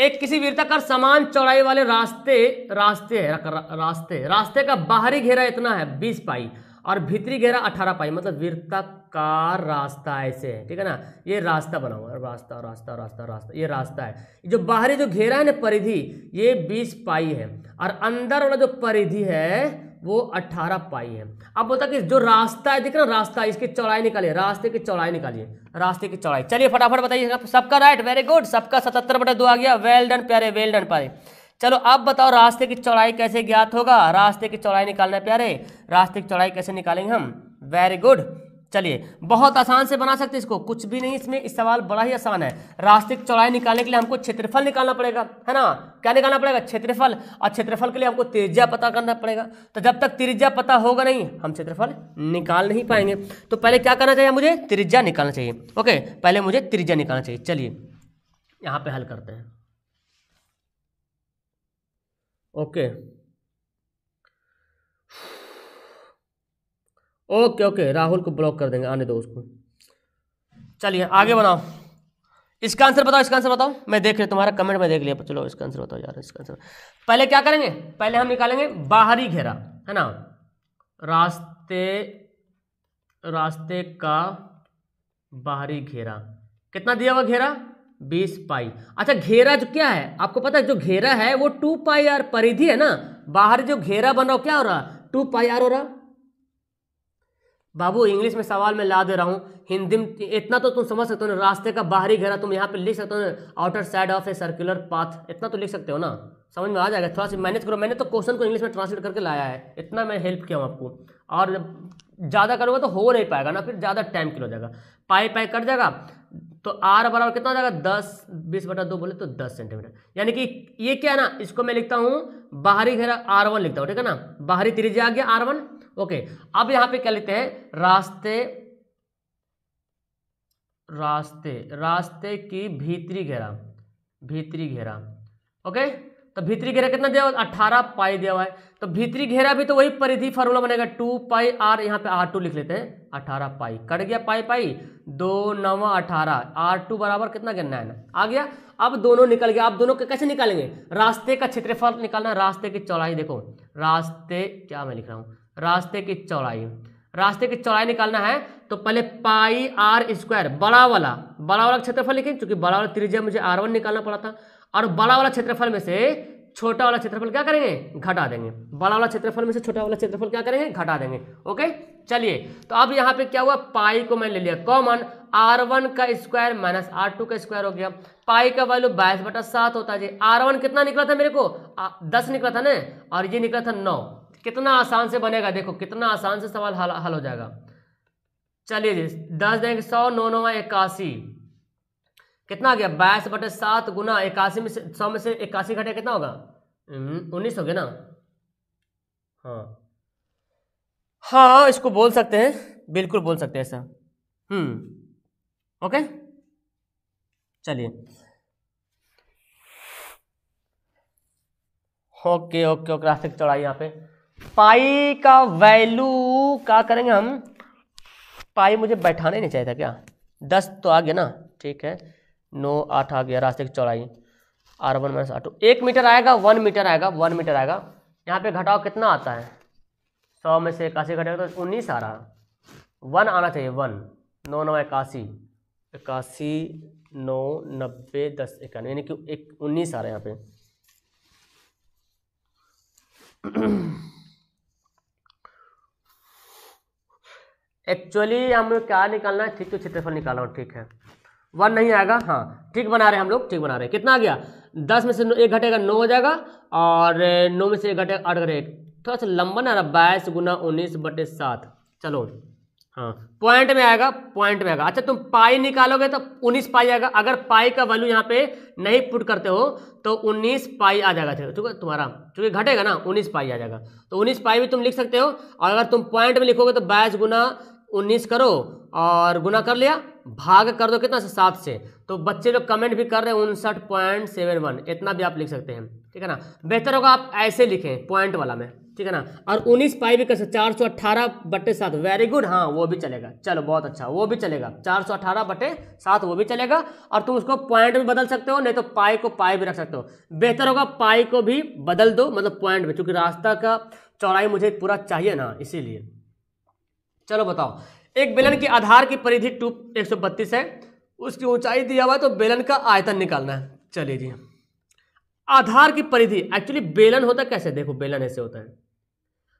एक किसी वीरताकार समान चौड़ाई वाले रास्ते रास्ते रास्ते रास्ते का बाहरी घेरा इतना है बीस पाई और भीतरी घेरा अठारह पाई मतलब वीरताकार रास्ता ऐसे है ठीक है ना ये रास्ता बना हुआ है रास्ता रास्ता रास्ता रास्ता ये रास्ता है जो बाहरी जो घेरा है ना परिधि ये बीस पाई है और अंदर वाला जो परिधि है वो 18 पाई है अब बोलता कि जो रास्ता है देख रहे रास्ता इसकी चौड़ाई निकालिए रास्ते की चौड़ाई निकालिए रास्ते की चौड़ाई चलिए फटाफट बताइए तो सबका राइट वेरी गुड सबका सतहत्तर बटा दो आ गया वेल डन प्यारे वेल डन प्यारे चलो अब बताओ रास्ते की चौड़ाई कैसे ज्ञात होगा रास्ते की चौड़ाई निकालना प्यारे रास्ते की चौड़ाई कैसे निकालेंगे हम वेरी गुड चलिए बहुत आसान से बना सकते इसको कुछ भी नहीं इसमें इस सवाल बड़ा ही आसान है रास्ते की चौड़ाई निकालने के लिए हमको क्षेत्रफल निकालना पड़ेगा है ना क्या निकालना पड़ेगा क्षेत्रफल और क्षेत्रफल के लिए हमको त्रिज्या पता करना पड़ेगा तो जब तक त्रिज्या पता होगा नहीं हम क्षेत्रफल निकाल नहीं पाएंगे तो पहले क्या करना चाहिए मुझे त्रिज्या निकालना चाहिए ओके पहले मुझे त्रिज्या निकालना चाहिए चलिए यहाँ पर हल करते हैं ओके ओके ओके राहुल को ब्लॉक कर देंगे आने दो उसको चलिए आगे हम्म। बनाओ इसका आंसर बताओ इसका आंसर बताओ मैं देख लिया तुम्हारा कमेंट में देख लिया चलो इसका आंसर बताओ यार इसका आंसर पहले क्या करेंगे पहले हम निकालेंगे बाहरी घेरा है ना रास्ते रास्ते का बाहरी घेरा कितना दिया हुआ घेरा बीस पाई अच्छा घेरा जो क्या है आपको पता है जो घेरा है वो टू पाई आर परिधि है ना बाहर जो घेरा बन रहा क्या हो रहा टू पाई आर हो रहा बाबू इंग्लिश में सवाल में ला दे रहा हूँ हिंदी में इतना तो तुम समझ सकते हो ना रास्ते का बाहरी घेरा तुम यहाँ पे लिख सकते हो ना outer side of a circular path इतना तो लिख सकते हो ना समझ में आ जाएगा थोड़ा सा मैनेज करो मैंने तो क्वेश्चन को इंग्लिश में ट्रांसलेट करके लाया है इतना मैं हेल्प किया हूँ आपको और ज़्यादा करोगे तो हो नहीं पाएगा ना फिर ज़्यादा टाइम क्यों हो जाएगा पाई पाई कर जाएगा तो आर बराबर कितना हो जाएगा दस बीस बटा दो बोले तो दस सेंटीमीटर यानी कि ये क्या है ना इसको मैं लिखता हूँ बाहरी घेरा आर वन लिखता हूँ ठीक है ना बाहरी त्रिज्या आ गया आर वन ओके अब यहां पे क्या लेते हैं रास्ते रास्ते रास्ते की भीतरी घेरा भीतरी घेरा ओके तो भीतरी घेरा कितना दिया हुआ पाई दिया हुआ है तो भीतरी घेरा भी तो वही परिधि फॉर्मूला बनेगा टू पाई आर यहां पे आर टू लिख लेते हैं अठारह पाई कट गया पाई पाई दो नवा अठारह आर टू बराबर कितना गन्ना है ना आ गया अब दोनों निकल गया आप दोनों के कैसे निकालेंगे रास्ते का क्षेत्रफल निकालना रास्ते की चौड़ाई देखो रास्ते क्या मैं लिख रहा हूं रास्ते की चौड़ाई रास्ते की चौड़ाई निकालना है तो पहले पाई आर स्क्वायर बड़ा वाला बड़ा वाला क्षेत्रफल लिखें चूंकि बड़ा वाला त्रिज्या मुझे आर वन निकालना पड़ा था और बड़ा वाला क्षेत्रफल में से छोटा वाला क्षेत्रफल क्या करेंगे घटा देंगे बड़ा वाला क्षेत्रफल में से छोटा वाला क्षेत्रफल क्या करेंगे घटा देंगे ओके चलिए तो अब यहाँ पे क्या हुआ पाई को मैंने ले लिया कॉमन आर वन का स्क्वायर माइनस आर टू का स्क्वायर हो गया पाई का वैल्यू बाईस बटा सात होता है जी आर वन कितना निकला था मेरे को दस निकला था ना और ये निकला था नौ कितना आसान से बनेगा देखो कितना आसान से सवाल हल हल हो जाएगा चलिए जी दस देंगे सौ नौ नौ इक्यासी कितना आ गया बाईस बटे सात गुना इक्यासी में से सौ में से इक्यासी घटे कितना होगा उन्नीस हो गया ना हाँ हाँ इसको बोल सकते हैं बिल्कुल बोल सकते हैं ऐसा हम्म ओके चलिए ओके ओके ओके रास्ते चौड़ाई यहाँ पे पाई का वैल्यू क्या करेंगे हम पाई मुझे बैठाने नहीं चाहिए था क्या दस तो आ गया ना ठीक है नौ आठ आ गया रास्ते की चौड़ाई आर वन माइनस आठ एक मीटर आएगा वन मीटर आएगा वन मीटर आएगा यहाँ पे घटाओ कितना आता है सौ में से इक्यासी घटेगा तो उन्नीस आ रहा वन आना चाहिए वन नौ नौ इक्यासी इक्यासी नौ नब्बे दस इक्यानवे यानी कि एक उन्नीस आ रहा है यहाँ पे एक्चुअली हम लोग क्या निकालना है ठीक तो क्षेत्रफल निकालो हूँ ठीक है वन नहीं आएगा हाँ ठीक बना रहे हम लोग ठीक बना रहे हैं कितना आ गया दस में से एक घटेगा नौ हो जाएगा और नौ में से एक घटेगा आठ घटेगा एक थोड़ा सा लंबा ना रहा बाईस गुना उन्नीस बटे सात चलो हाँ पॉइंट में आएगा पॉइंट में आएगा अच्छा तुम पाई निकालोगे तो उन्नीस पाई आएगा अगर पाई का वैल्यू यहाँ पे नहीं पुट करते हो तो उन्नीस पाई आ जाएगा ठीक तुम्हारा चूंकि घटेगा ना उन्नीस पाई आ जाएगा तो उन्नीस पाई भी तुम लिख सकते हो और अगर तुम पॉइंट में लिखोगे तो बाईस गुना उन्नीस करो और गुना कर लिया भाग कर दो कितना से सात से तो बच्चे लोग कमेंट भी कर रहे हैं उनसठ पॉइंट सेवन वन इतना भी आप लिख सकते हैं ठीक है ना बेहतर होगा आप ऐसे लिखें पॉइंट वाला में ठीक है ना और उन्नीस पाई भी कर सकते चार सौ अट्ठारह बटे सात वेरी गुड हाँ वो भी चलेगा चलो बहुत अच्छा वो भी चलेगा चार सौ अट्ठारह बटे सात वो भी चलेगा और तुम उसको पॉइंट भी बदल सकते हो नहीं तो पाई को पाई भी रख सकते हो बेहतर होगा पाई को भी बदल दो मतलब पॉइंट में चूंकि रास्ता का चौड़ाई मुझे पूरा चाहिए ना इसीलिए चलो बताओ एक बेलन के आधार की परिधि टू एक सौ बत्तीस है उसकी ऊंचाई दिया हुआ है तो बेलन का आयतन निकालना है चलिए जी आधार की परिधि एक्चुअली बेलन होता है कैसे देखो बेलन ऐसे होता है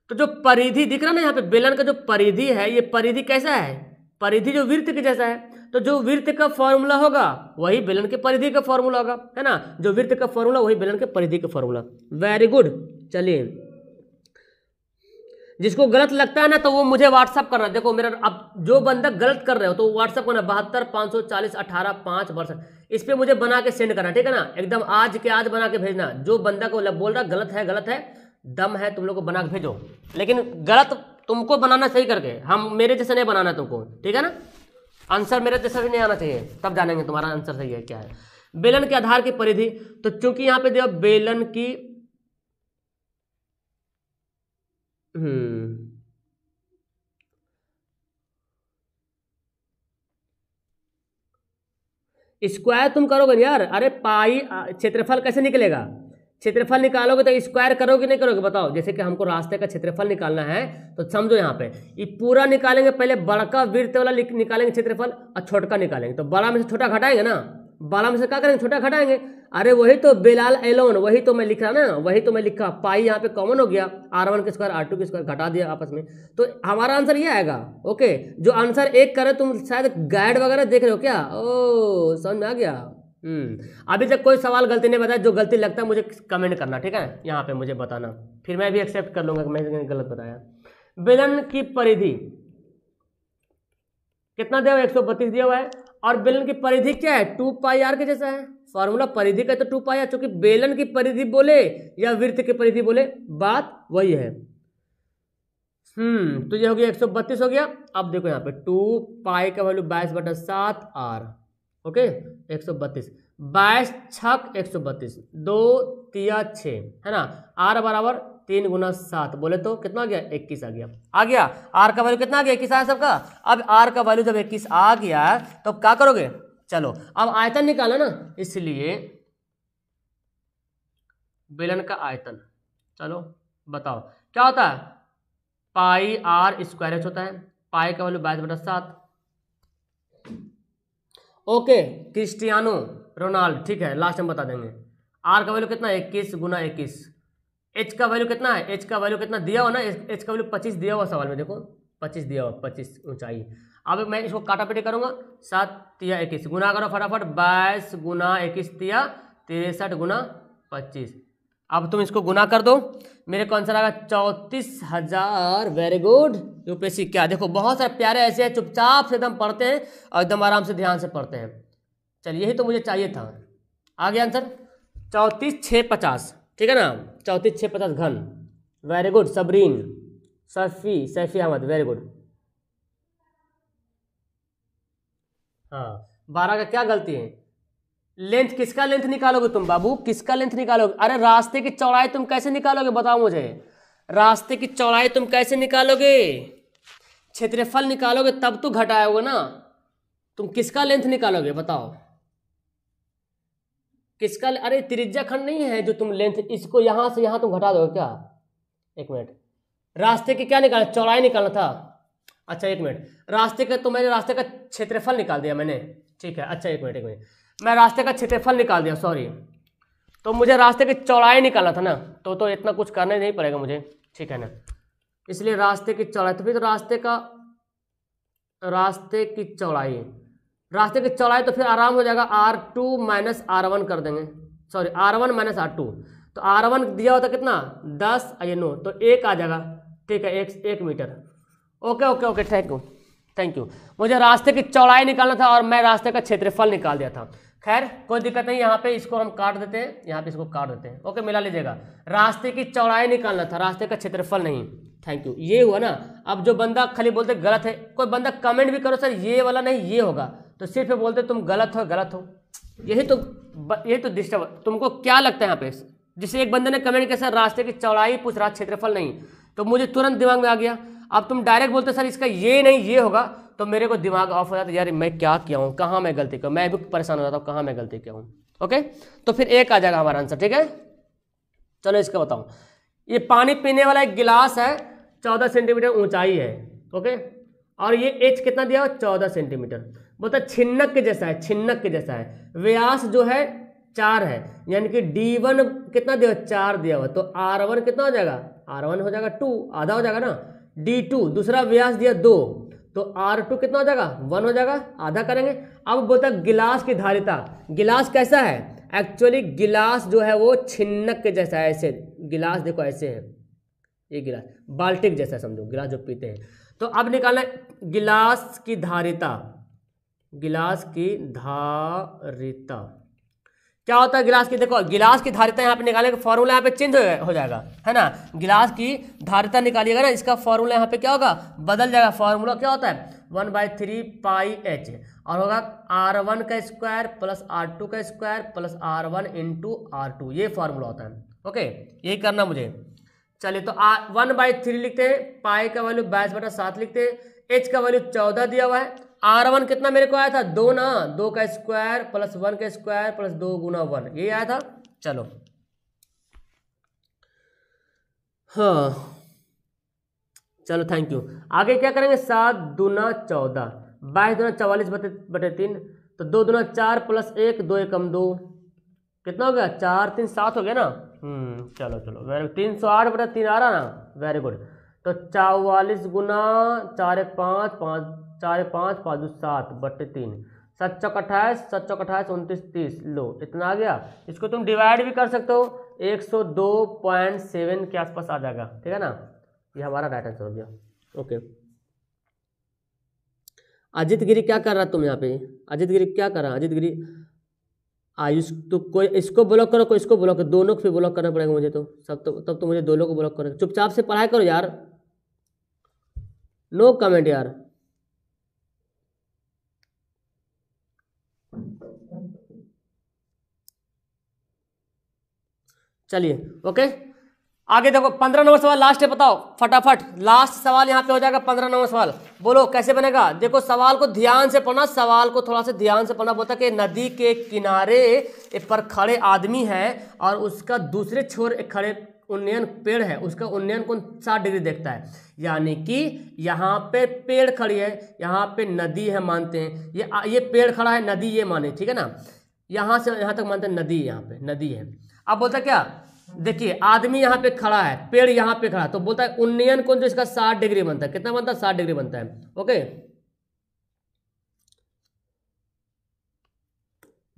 तो जो परिधि दिख रहा ना यहाँ पे बेलन का जो परिधि है ये परिधि कैसा है परिधि जो वृत्त के जैसा है तो जो वृत्त का फॉर्मूला होगा वही बेलन के परिधि का फॉर्मूला होगा है ना जो वृत्त का फॉर्मूला वही बेलन के परिधि का फॉर्मूला वेरी गुड चलिए जिसको गलत लगता है ना तो वो मुझे व्हाट्सअप करना देखो मेरा अब जो बंदा गलत कर रहे हो तो व्हाट्सअप करना बहत्तर पाँच सौ चालीस अठारह पाँच परसेंट इस पर मुझे बना के सेंड करना ठीक है ना एकदम आज के आज बना के भेजना जो बंदा को बोल रहा गलत है गलत है दम है तुम लोग को बना के भेजो लेकिन गलत तुमको बनाना सही करके हम मेरे जैसे नहीं बनाना तुमको ठीक है ना आंसर मेरे जैसा भी नहीं आना चाहिए तब जानेंगे तुम्हारा आंसर सही है क्या है बेलन के आधार की परिधि तो चूंकि यहाँ पे देखो बेलन की हम्म। स्क्वायर तुम करोगे ना यार अरे पाई क्षेत्रफल कैसे निकलेगा क्षेत्रफल निकालोगे तो स्क्वायर करोगे नहीं करोगे बताओ जैसे कि हमको रास्ते का क्षेत्रफल निकालना है तो समझो यहाँ पे ये पूरा निकालेंगे पहले बड़का वृत्त वाला निकालेंगे क्षेत्रफल और छोटका निकालेंगे तो बड़ा में से छोटा घटाएंगे ना बारह में से क्या करेंगे छोटा घटाएंगे अरे वही तो बिलाल एलोन वही तो मैं लिखा ना वही तो मैं लिखा पाई यहाँ पे कॉमन हो गया आर वन के स्क्वायर आर टू के स्क्वायर घटा दिया आपस में तो हमारा आंसर ये आएगा ओके जो आंसर एक करे तुम शायद गाइड वगैरह देख रहे हो क्या ओ समझ में आ गया हम्म। अभी तक कोई सवाल गलती नहीं बताया जो गलती लगता है मुझे कमेंट करना ठीक है यहाँ पे मुझे बताना फिर मैं भी एक्सेप्ट कर लूंगा कि मैंने गलत बताया बेलन की परिधि कितना दिया हुआ एक सौ बत्तीस दिया हुआ है और बेलन की परिधि क्या है टू पाई आर के जैसा है फॉर्मूला परिधि का तो टू पाई आर चूंकि बेलन की परिधि बोले या वृत्त की परिधि बोले बात वही है हम्म तो ये हो गया एक सौ बत्तीस हो गया अब देखो यहाँ पे टू पाई का वैल्यू बाईस बटा सात आर ओके एक सौ बत्तीस बाईस छक एक सौ बत्तीस दो तिया छ है ना आर बराबर तीन गुना सात बोले तो कितना आ गया इक्कीस आ गया आ गया आर का वैल्यू कितना आ गया इक्कीस आया सबका अब आर का वैल्यू जब इक्कीस आ गया तो अब क्या करोगे चलो अब आयतन निकाला ना इसलिए बेलन का आयतन चलो बताओ क्या होता है पाई आर स्क्वायर एच होता है पाई का वैल्यू बाईस बटा सात ओके क्रिस्टियानो रोनाल्ड ठीक है लास्ट हम बता देंगे आर का वैल्यू कितना इक्कीस गुना इक्कीस एच का वैल्यू कितना है एच का वैल्यू कितना दिया हुआ ना एच का वैल्यू पच्चीस दिया हुआ सवाल में देखो पच्चीस दिया हुआ पच्चीस ऊंचाई अब मैं इसको काटा पीटी करूंगा सात तिया इक्कीस गुना करो फटाफट बाईस गुना इक्कीस तिया तिरसठ गुना पच्चीस अब तुम इसको गुना कर दो मेरे को आंसर आएगा चौंतीस हजार वेरी गुड यूपीएससी क्या देखो बहुत सारे प्यारे ऐसे हैं चुपचाप से एकदम पढ़ते हैं और एकदम आराम से ध्यान से पढ़ते हैं चलिए यही तो मुझे चाहिए था आगे आंसर चौंतीस छः पचास ठीक है ना चौंतीस छः पचास घन very good Sabreen Safi Saifi Ahmad very good हाँ बारह का क्या गलती है लेंथ किसका लेंथ निकालोगे तुम बाबू किसका लेंथ निकालोगे अरे रास्ते की चौड़ाई तुम कैसे निकालोगे बताओ मुझे रास्ते की चौड़ाई तुम कैसे निकालोगे क्षेत्रफल निकालोगे तब तो घटाओगे ना तुम किसका लेंथ निकालोगे बताओ किसका अरे त्रिज्या खंड नहीं है जो तुम लेंथ इसको यहाँ से यहाँ तुम घटा दो क्या एक मिनट रास्ते के क्या निकालना चौड़ाई निकालना था अच्छा एक मिनट रास्ते का तो मैंने रास्ते का क्षेत्रफल निकाल दिया मैंने ठीक है अच्छा एक मिनट एक मिनट मैं रास्ते का क्षेत्रफल निकाल दिया सॉरी तो मुझे रास्ते की चौड़ाई निकालना था ना तो तो इतना कुछ करना ही नहीं पड़ेगा मुझे ठीक है ना इसलिए रास्ते की चौड़ाई तो फिर तो रास्ते का रास्ते की चौड़ाई रास्ते की चौड़ाई तो फिर आराम हो जाएगा R two minus R one कर देंगे sorry R one minus R two तो आर वन दिया होता कितना दस ये नो तो एक आ जाएगा ठीक है एक एक metre okay okay okay thank you thank you मुझे रास्ते की चौड़ाई निकालना था और मैं रास्ते का क्षेत्रफल निकाल दिया था खैर कोई दिक्कत नहीं यहाँ पे इसको हम काट देते हैं यहाँ पे इसको काट देते हैं ओके मिला लीजिएगा रास्ते की चौड़ाई निकालना था रास्ते का क्षेत्रफल नहीं थैंक यू ये हुआ ना अब जो बंदा खाली बोलते गलत है कोई बंदा कमेंट भी करो सर ये वाला नहीं ये होगा तो सिर्फ बोलते तुम गलत हो गलत हो यही तो यही तो डिस्टर्ब तुमको क्या लगता है यहाँ पे जिसे एक बंदे ने कमेंट किया सर रास्ते की चौड़ाई पूछ रहा क्षेत्रफल नहीं तो मुझे तुरंत दिमाग में आ गया अब तुम डायरेक्ट बोलते सर इसका ये नहीं ये होगा तो मेरे को दिमाग ऑफ हो जाता यार मैं क्या किया हूँ कहाँ मैं गलती किया मैं भी परेशान हो जाता हूँ कहाँ मैं गलती किया हूँ ओके तो फिर एक आ जाएगा हमारा आंसर ठीक है चलो इसका बताऊँ ये पानी पीने वाला एक गिलास है चौदह सेंटीमीटर ऊंचाई है ओके और ये एच कितना दिया हुआ चौदह सेंटीमीटर बोलता अच्छा है छिन्नक के जैसा है छिन्नक के जैसा है व्यास जो है चार है यानी कि डी वन कितना दिया चार दिया हुआ तो आर वन कितना हो जाएगा आर वन हो जाएगा टू आधा हो जाएगा ना डी टू दूसरा व्यास दिया दो तो आर टू कितना हो जाएगा वन हो जाएगा आधा करेंगे अब बोलता गिलास की धारिता गिलास कैसा है एक्चुअली गिलास जो है वो छिन्नक के जैसा है ऐसे गिलास देखो ऐसे है ये गिलास बाल्टिक जैसा समझो गिलास जो पीते हैं तो अब निकालना गिलास की धारिता गिलास की धारिता क्या होता है गिलास की देखो गिलास की धारिता यहाँ पे निकालेंगे फॉर्मूला तो यहाँ पे चेंज हो जाएगा है ना गिलास की धारिता निकालिएगा ना इसका फॉर्मूला यहाँ पे क्या होगा बदल जाएगा फॉर्मूला क्या होता है one by three pi H और होगा आर वन का स्क्वायर प्लस आर टू का square plus R one into R two ये फॉर्मूला होता है ओके यही करना मुझे चलिए तो वन बाई थ्री लिखते हैं पाई का वैल्यू बाईस बटा सात लिखते हैं एच का वैल्यू चौदह दिया हुआ है आर वन कितना मेरे को आया था दो ना दो का स्क्वायर प्लस वन का स्क्वायर प्लस दो गुना वन ये आया था चलो हाँ चलो थैंक यू आगे क्या करेंगे सात दूना चौदह बाईस दूना चवालीस बटे बटे तीन तो दो दूना चार प्लस एक दो एकम दो कितना हो गया चार तीन सात हो गया ना हम्म, चलो चलो वेरी तीन सौ आठ बटे तीन आ रहा ना वेरी गुड तो चवालीस गुना चार एक पाँच पाँच चार पाँच पाँच दो सात बट्टे तीन सत चौक अट्ठाईस सत चौक अट्ठाईस उनतीस तीस लो इतना आ गया इसको तुम डिवाइड भी कर सकते हो एक सौ दो पॉइंट सेवन के आसपास आ जाएगा ठीक है ना ये हमारा राइट आंसर हो गया ओके अजित गिरी क्या कर रहा तुम यहाँ पे अजित गिरी क्या कर रहा अजित गिरी आयुष तो कोई इसको ब्लॉक करो कोई इसको ब्लॉक करो दोनों को फिर ब्लॉक करना पड़ेगा मुझे तो सब तो तब तो मुझे दोनों को ब्लॉक करो चुपचाप से पढ़ाई करो यार नो कमेंट यार चलिए ओके आगे देखो पंद्रह नंबर सवाल लास्ट है बताओ फटाफट लास्ट सवाल यहाँ पे हो जाएगा पंद्रह नंबर सवाल बोलो कैसे बनेगा देखो सवाल को ध्यान से पढ़ना सवाल को थोड़ा सा ध्यान से पढ़ना बोलता कि नदी के किनारे पर खड़े आदमी है और उसका दूसरे छोर एक खड़े उन्नयन पेड़ है उसका उन्नयन को साठ डिग्री देखता है यानी कि यहाँ पे पेड़ खड़ी है यहाँ पे नदी है मानते हैं ये ये पेड़ खड़ा है नदी ये माने ठीक है ना यहाँ से यहाँ तक मानते हैं नदी यहाँ पे नदी है अब बोलता क्या देखिए आदमी यहाँ पे खड़ा है पेड़ यहाँ पे खड़ा तो बोलता है उन्नयन कौन जो इसका साठ डिग्री बनता है कितना बनता है साठ डिग्री बनता है ओके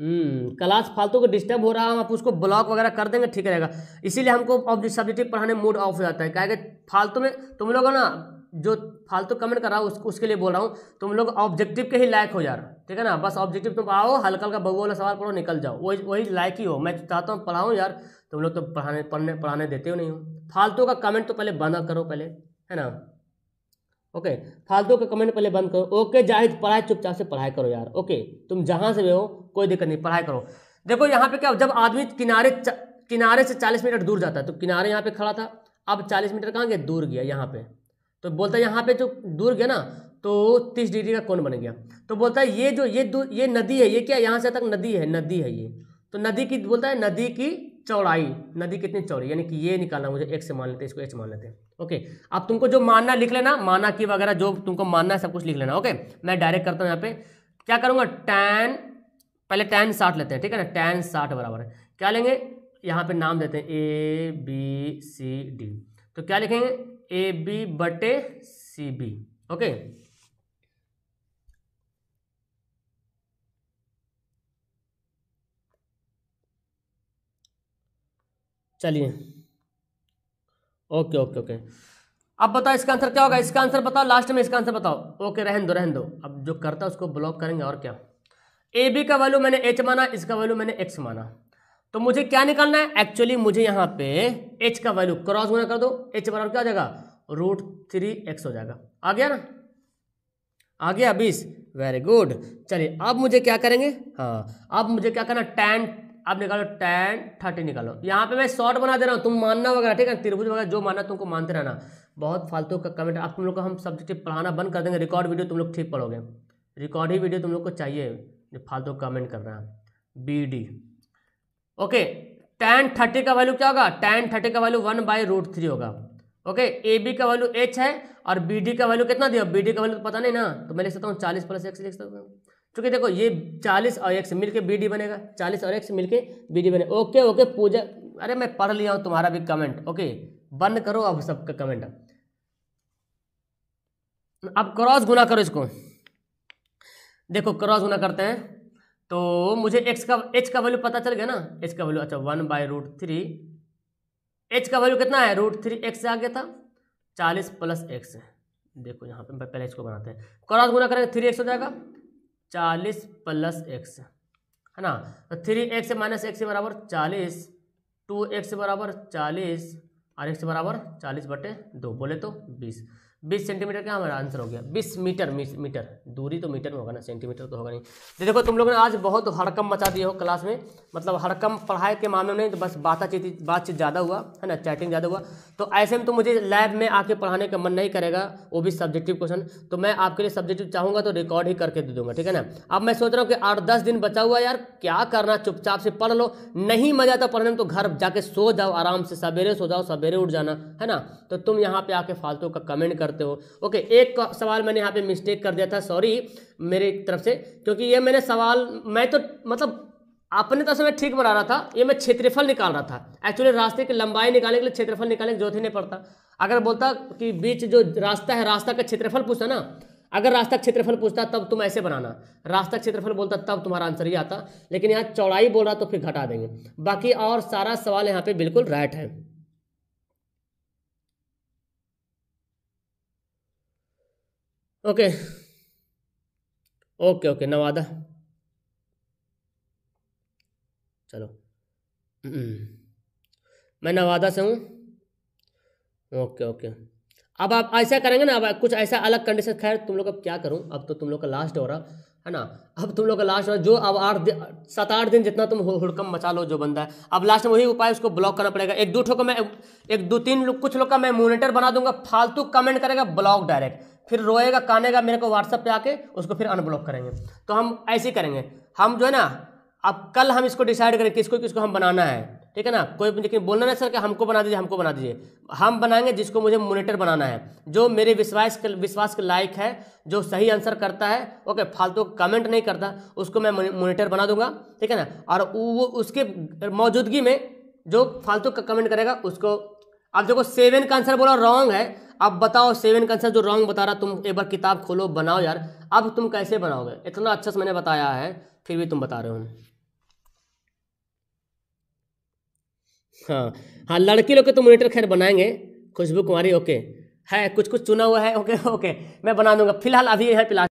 हम्म क्लास फालतू को डिस्टर्ब हो रहा है हम आप उसको ब्लॉक वगैरह कर देंगे ठीक रहेगा इसीलिए हमको सब्जेक्टिव पढ़ाने मूड ऑफ हो जाता है क्या फालतू में तुम लोग ना जो फालतू कमेंट कर रहा हूँ उसको उसके लिए बोल रहा हूँ तुम लोग ऑब्जेक्टिव के ही लायक हो यार ठीक है ना बस ऑब्जेक्टिव तुम आओ हल्का हल्का बहु वाला सवाल पढ़ो निकल जाओ वही वही लायक ही हो मैं चाहता हूँ पढ़ाऊँ यार तुम लोग तो पढ़ाने पढ़ने पढ़ाने देते हो नहीं हो फालतू का कमेंट तो पहले बंद करो पहले है ना ओके फालतू का कमेंट पहले बंद करो ओके जाहिद पढ़ाई चुपचाप से पढ़ाई करो यार ओके तुम जहाँ से भी हो कोई दिक्कत नहीं पढ़ाई करो देखो यहाँ पे क्या जब आदमी किनारे किनारे से चालीस मीटर दूर जाता है तो किनारे यहाँ पे खड़ा था अब चालीस मीटर कहाँ गया दूर गया यहाँ पे तो बोलता है यहाँ पे जो दूर गया ना तो तीस डिग्री का कौन बन गया तो बोलता है ये जो ये ये नदी है ये क्या यहाँ से तक नदी है नदी है ये तो नदी की बोलता है नदी की चौड़ाई नदी कितनी चौड़ी यानी कि ये निकालना मुझे एक से मान लेते हैं इसको एच मान लेते हैं ओके अब तुमको जो मानना लिख लेना माना की वगैरह जो तुमको मानना है सब कुछ लिख लेना ओके मैं डायरेक्ट करता हूँ यहाँ पे क्या करूँगा टैन पहले टैन साठ लेते हैं ठीक है ना टैन साठ बराबर है क्या लेंगे यहाँ पे नाम देते हैं ए बी सी डी तो क्या लिखेंगे ए बी बटे सी बी ओके चलिए ओके ओके ओके अब बताओ इसका आंसर क्या होगा इसका आंसर बताओ लास्ट में इसका आंसर बताओ ओके रहन दो रहन दो अब जो करता है उसको ब्लॉक करेंगे और क्या ए बी का वैल्यू मैंने एच माना इसका वैल्यू मैंने एक्स माना तो मुझे क्या निकालना है एक्चुअली मुझे यहाँ पे एच का वैल्यू क्रॉस गुना कर दो एच बराबर क्या हो जाएगा रूट थ्री एक्स हो जाएगा आ गया ना आ गया बीस वेरी गुड चलिए अब मुझे क्या करेंगे हाँ अब मुझे क्या करना टेन अब निकालो टेन थर्टी निकालो यहाँ पे मैं शॉर्ट बना दे रहा हूँ तुम मानना वगैरह ठीक है त्रिभुज वगैरह जो मानना तुमको मानते रहना बहुत फालतू का कमेंट अब तुम लोग को हम सब्जेक्ट पढ़ाना बंद कर देंगे रिकॉर्ड वीडियो तुम लोग ठीक पढ़ोगे रिकॉर्ड ही वीडियो तुम लोग को चाहिए फालतू कमेंट कर रहे हैं B D okay tan thirty का वैल्यू क्या होगा टेन थर्टी का value one by root three होगा ओके ए बी का वैल्यू एच है और बी डी का वैल्यू कितना दिया बी डी का वैल्यू तो पता नहीं ना तो मैं लिख सकता हूँ चालीस प्लस एक्स लिख सकता हूँ क्योंकि देखो ये चालीस और एक्स मिल के बी डी बनेगा चालीस और एक्स मिल के बी डी बनेगा ओके ओके पूजा अरे मैं पढ़ लिया हूँ तुम्हारा भी कमेंट ओके बंद करो अब सबका कमेंट अब क्रॉस गुना करो इसको देखो क्रॉस गुना करते हैं तो मुझे एक्स का एच का वैल्यू पता चल गया ना एच का वैल्यू अच्छा one by root three H का वैल्यू कितना है रूट थ्री एक्स आ गया था चालीस प्लस एक्स देखो यहाँ पे पहले इसको बनाते हैं क्रॉस गुना करेंगे थ्री एक्स हो जाएगा चालीस प्लस एक्स है ना तो थ्री एक्स माइनस एक्स बराबर चालीस टू एक्स बराबर चालीस और एक्स बराबर चालीस बटे दो बोले तो बीस बीस सेंटीमीटर का हमारा आंसर हो गया बीस मीटर मीटर दूरी तो मीटर में होगा ना सेंटीमीटर तो होगा नहीं तो देखो तुम लोगों ने आज बहुत हड़कम मचा दिया हो क्लास में मतलब हड़कम पढ़ाई के मामले में तो बस बातचीत बातचीत ज़्यादा हुआ है ना चैटिंग ज़्यादा हुआ तो ऐसे में तो मुझे लैब में आके पढ़ाने का मन नहीं करेगा वो भी सब्जेक्टिव क्वेश्चन तो मैं आपके लिए सब्जेक्टिव चाहूँगा तो रिकॉर्ड ही करके दे दूँगा ठीक है ना अब मैं सोच रहा हूँ कि आठ दस दिन बचा हुआ यार क्या करना चुपचाप से पढ़ लो नहीं मजा आता पढ़ने में तो घर जाके सो जाओ आराम से सवेरे सो जाओ सवेरे उठ जाना है ना तो तुम यहाँ पर आके फालतू का कमेंट कर करते हो ओके एक सवाल मैंने यहाँ पे मिस्टेक कर दिया था सॉरी मेरी तरफ से क्योंकि ये मैंने सवाल मैं तो मतलब अपने तरफ से मैं ठीक बना रहा था ये मैं क्षेत्रफल निकाल रहा था एक्चुअली रास्ते की लंबाई निकालने के लिए क्षेत्रफल निकालने की जरूरत ही नहीं पड़ता अगर बोलता कि बीच जो रास्ता है रास्ता का क्षेत्रफल पूछता ना अगर रास्ता क्षेत्रफल पूछता तब तुम ऐसे बनाना रास्ता क्षेत्रफल बोलता तब तुम्हारा आंसर ही आता लेकिन यहाँ चौड़ाई बोल रहा तो फिर घटा देंगे बाकी और सारा सवाल यहाँ पे बिल्कुल राइट है ओके ओके ओके नवादा चलो मैं नवादा से हूँ ओके ओके अब आप ऐसा करेंगे ना अब कुछ ऐसा अलग कंडीशन खैर तुम लोग अब क्या करूँ अब तो तुम लोग का लास्ट हो रहा है ना अब तुम लोग का लास्ट हो रहा जो अब आठ दिन सात आठ दिन जितना तुम हुड़कम मचा लो जो बंदा है अब लास्ट में वही उपाय उसको ब्लॉक करना पड़ेगा एक दो ठो को मैं एक दो तीन लोग कुछ लोग का मैं मोनिटर बना दूंगा फालतू कमेंट करेगा ब्लॉक डायरेक्ट फिर रोएगा कानेगा मेरे को व्हाट्सअप पे आके उसको फिर अनब्लॉक करेंगे तो हम ऐसे ही करेंगे हम जो है ना अब कल हम इसको डिसाइड करें किसको किसको हम बनाना है ठीक है ना कोई लेकिन बोलना नहीं सर कि हमको बना दीजिए हमको बना दीजिए हम बनाएंगे जिसको मुझे मोनिटर बनाना है जो मेरे विश्वास के विश्वास के लायक है जो सही आंसर करता है ओके फालतू तो कमेंट नहीं करता उसको मैं मोनिटर बना दूंगा ठीक है ना और वो उसके मौजूदगी में जो फालतू तो का कमेंट करेगा उसको अब देखो सेवन का आंसर बोला रॉन्ग है अब बताओ सेवन का आंसर जो रॉन्ग बता रहा तुम एक बार किताब खोलो बनाओ यार अब तुम कैसे बनाओगे इतना अच्छा से मैंने बताया है फिर भी तुम बता रहे हो हाँ हाँ लड़की लोग के तो मोनिटर खैर बनाएंगे खुशबू कुमारी ओके है कुछ कुछ चुना हुआ है ओके ओके मैं बना दूंगा फिलहाल अभी है प्लास्टिक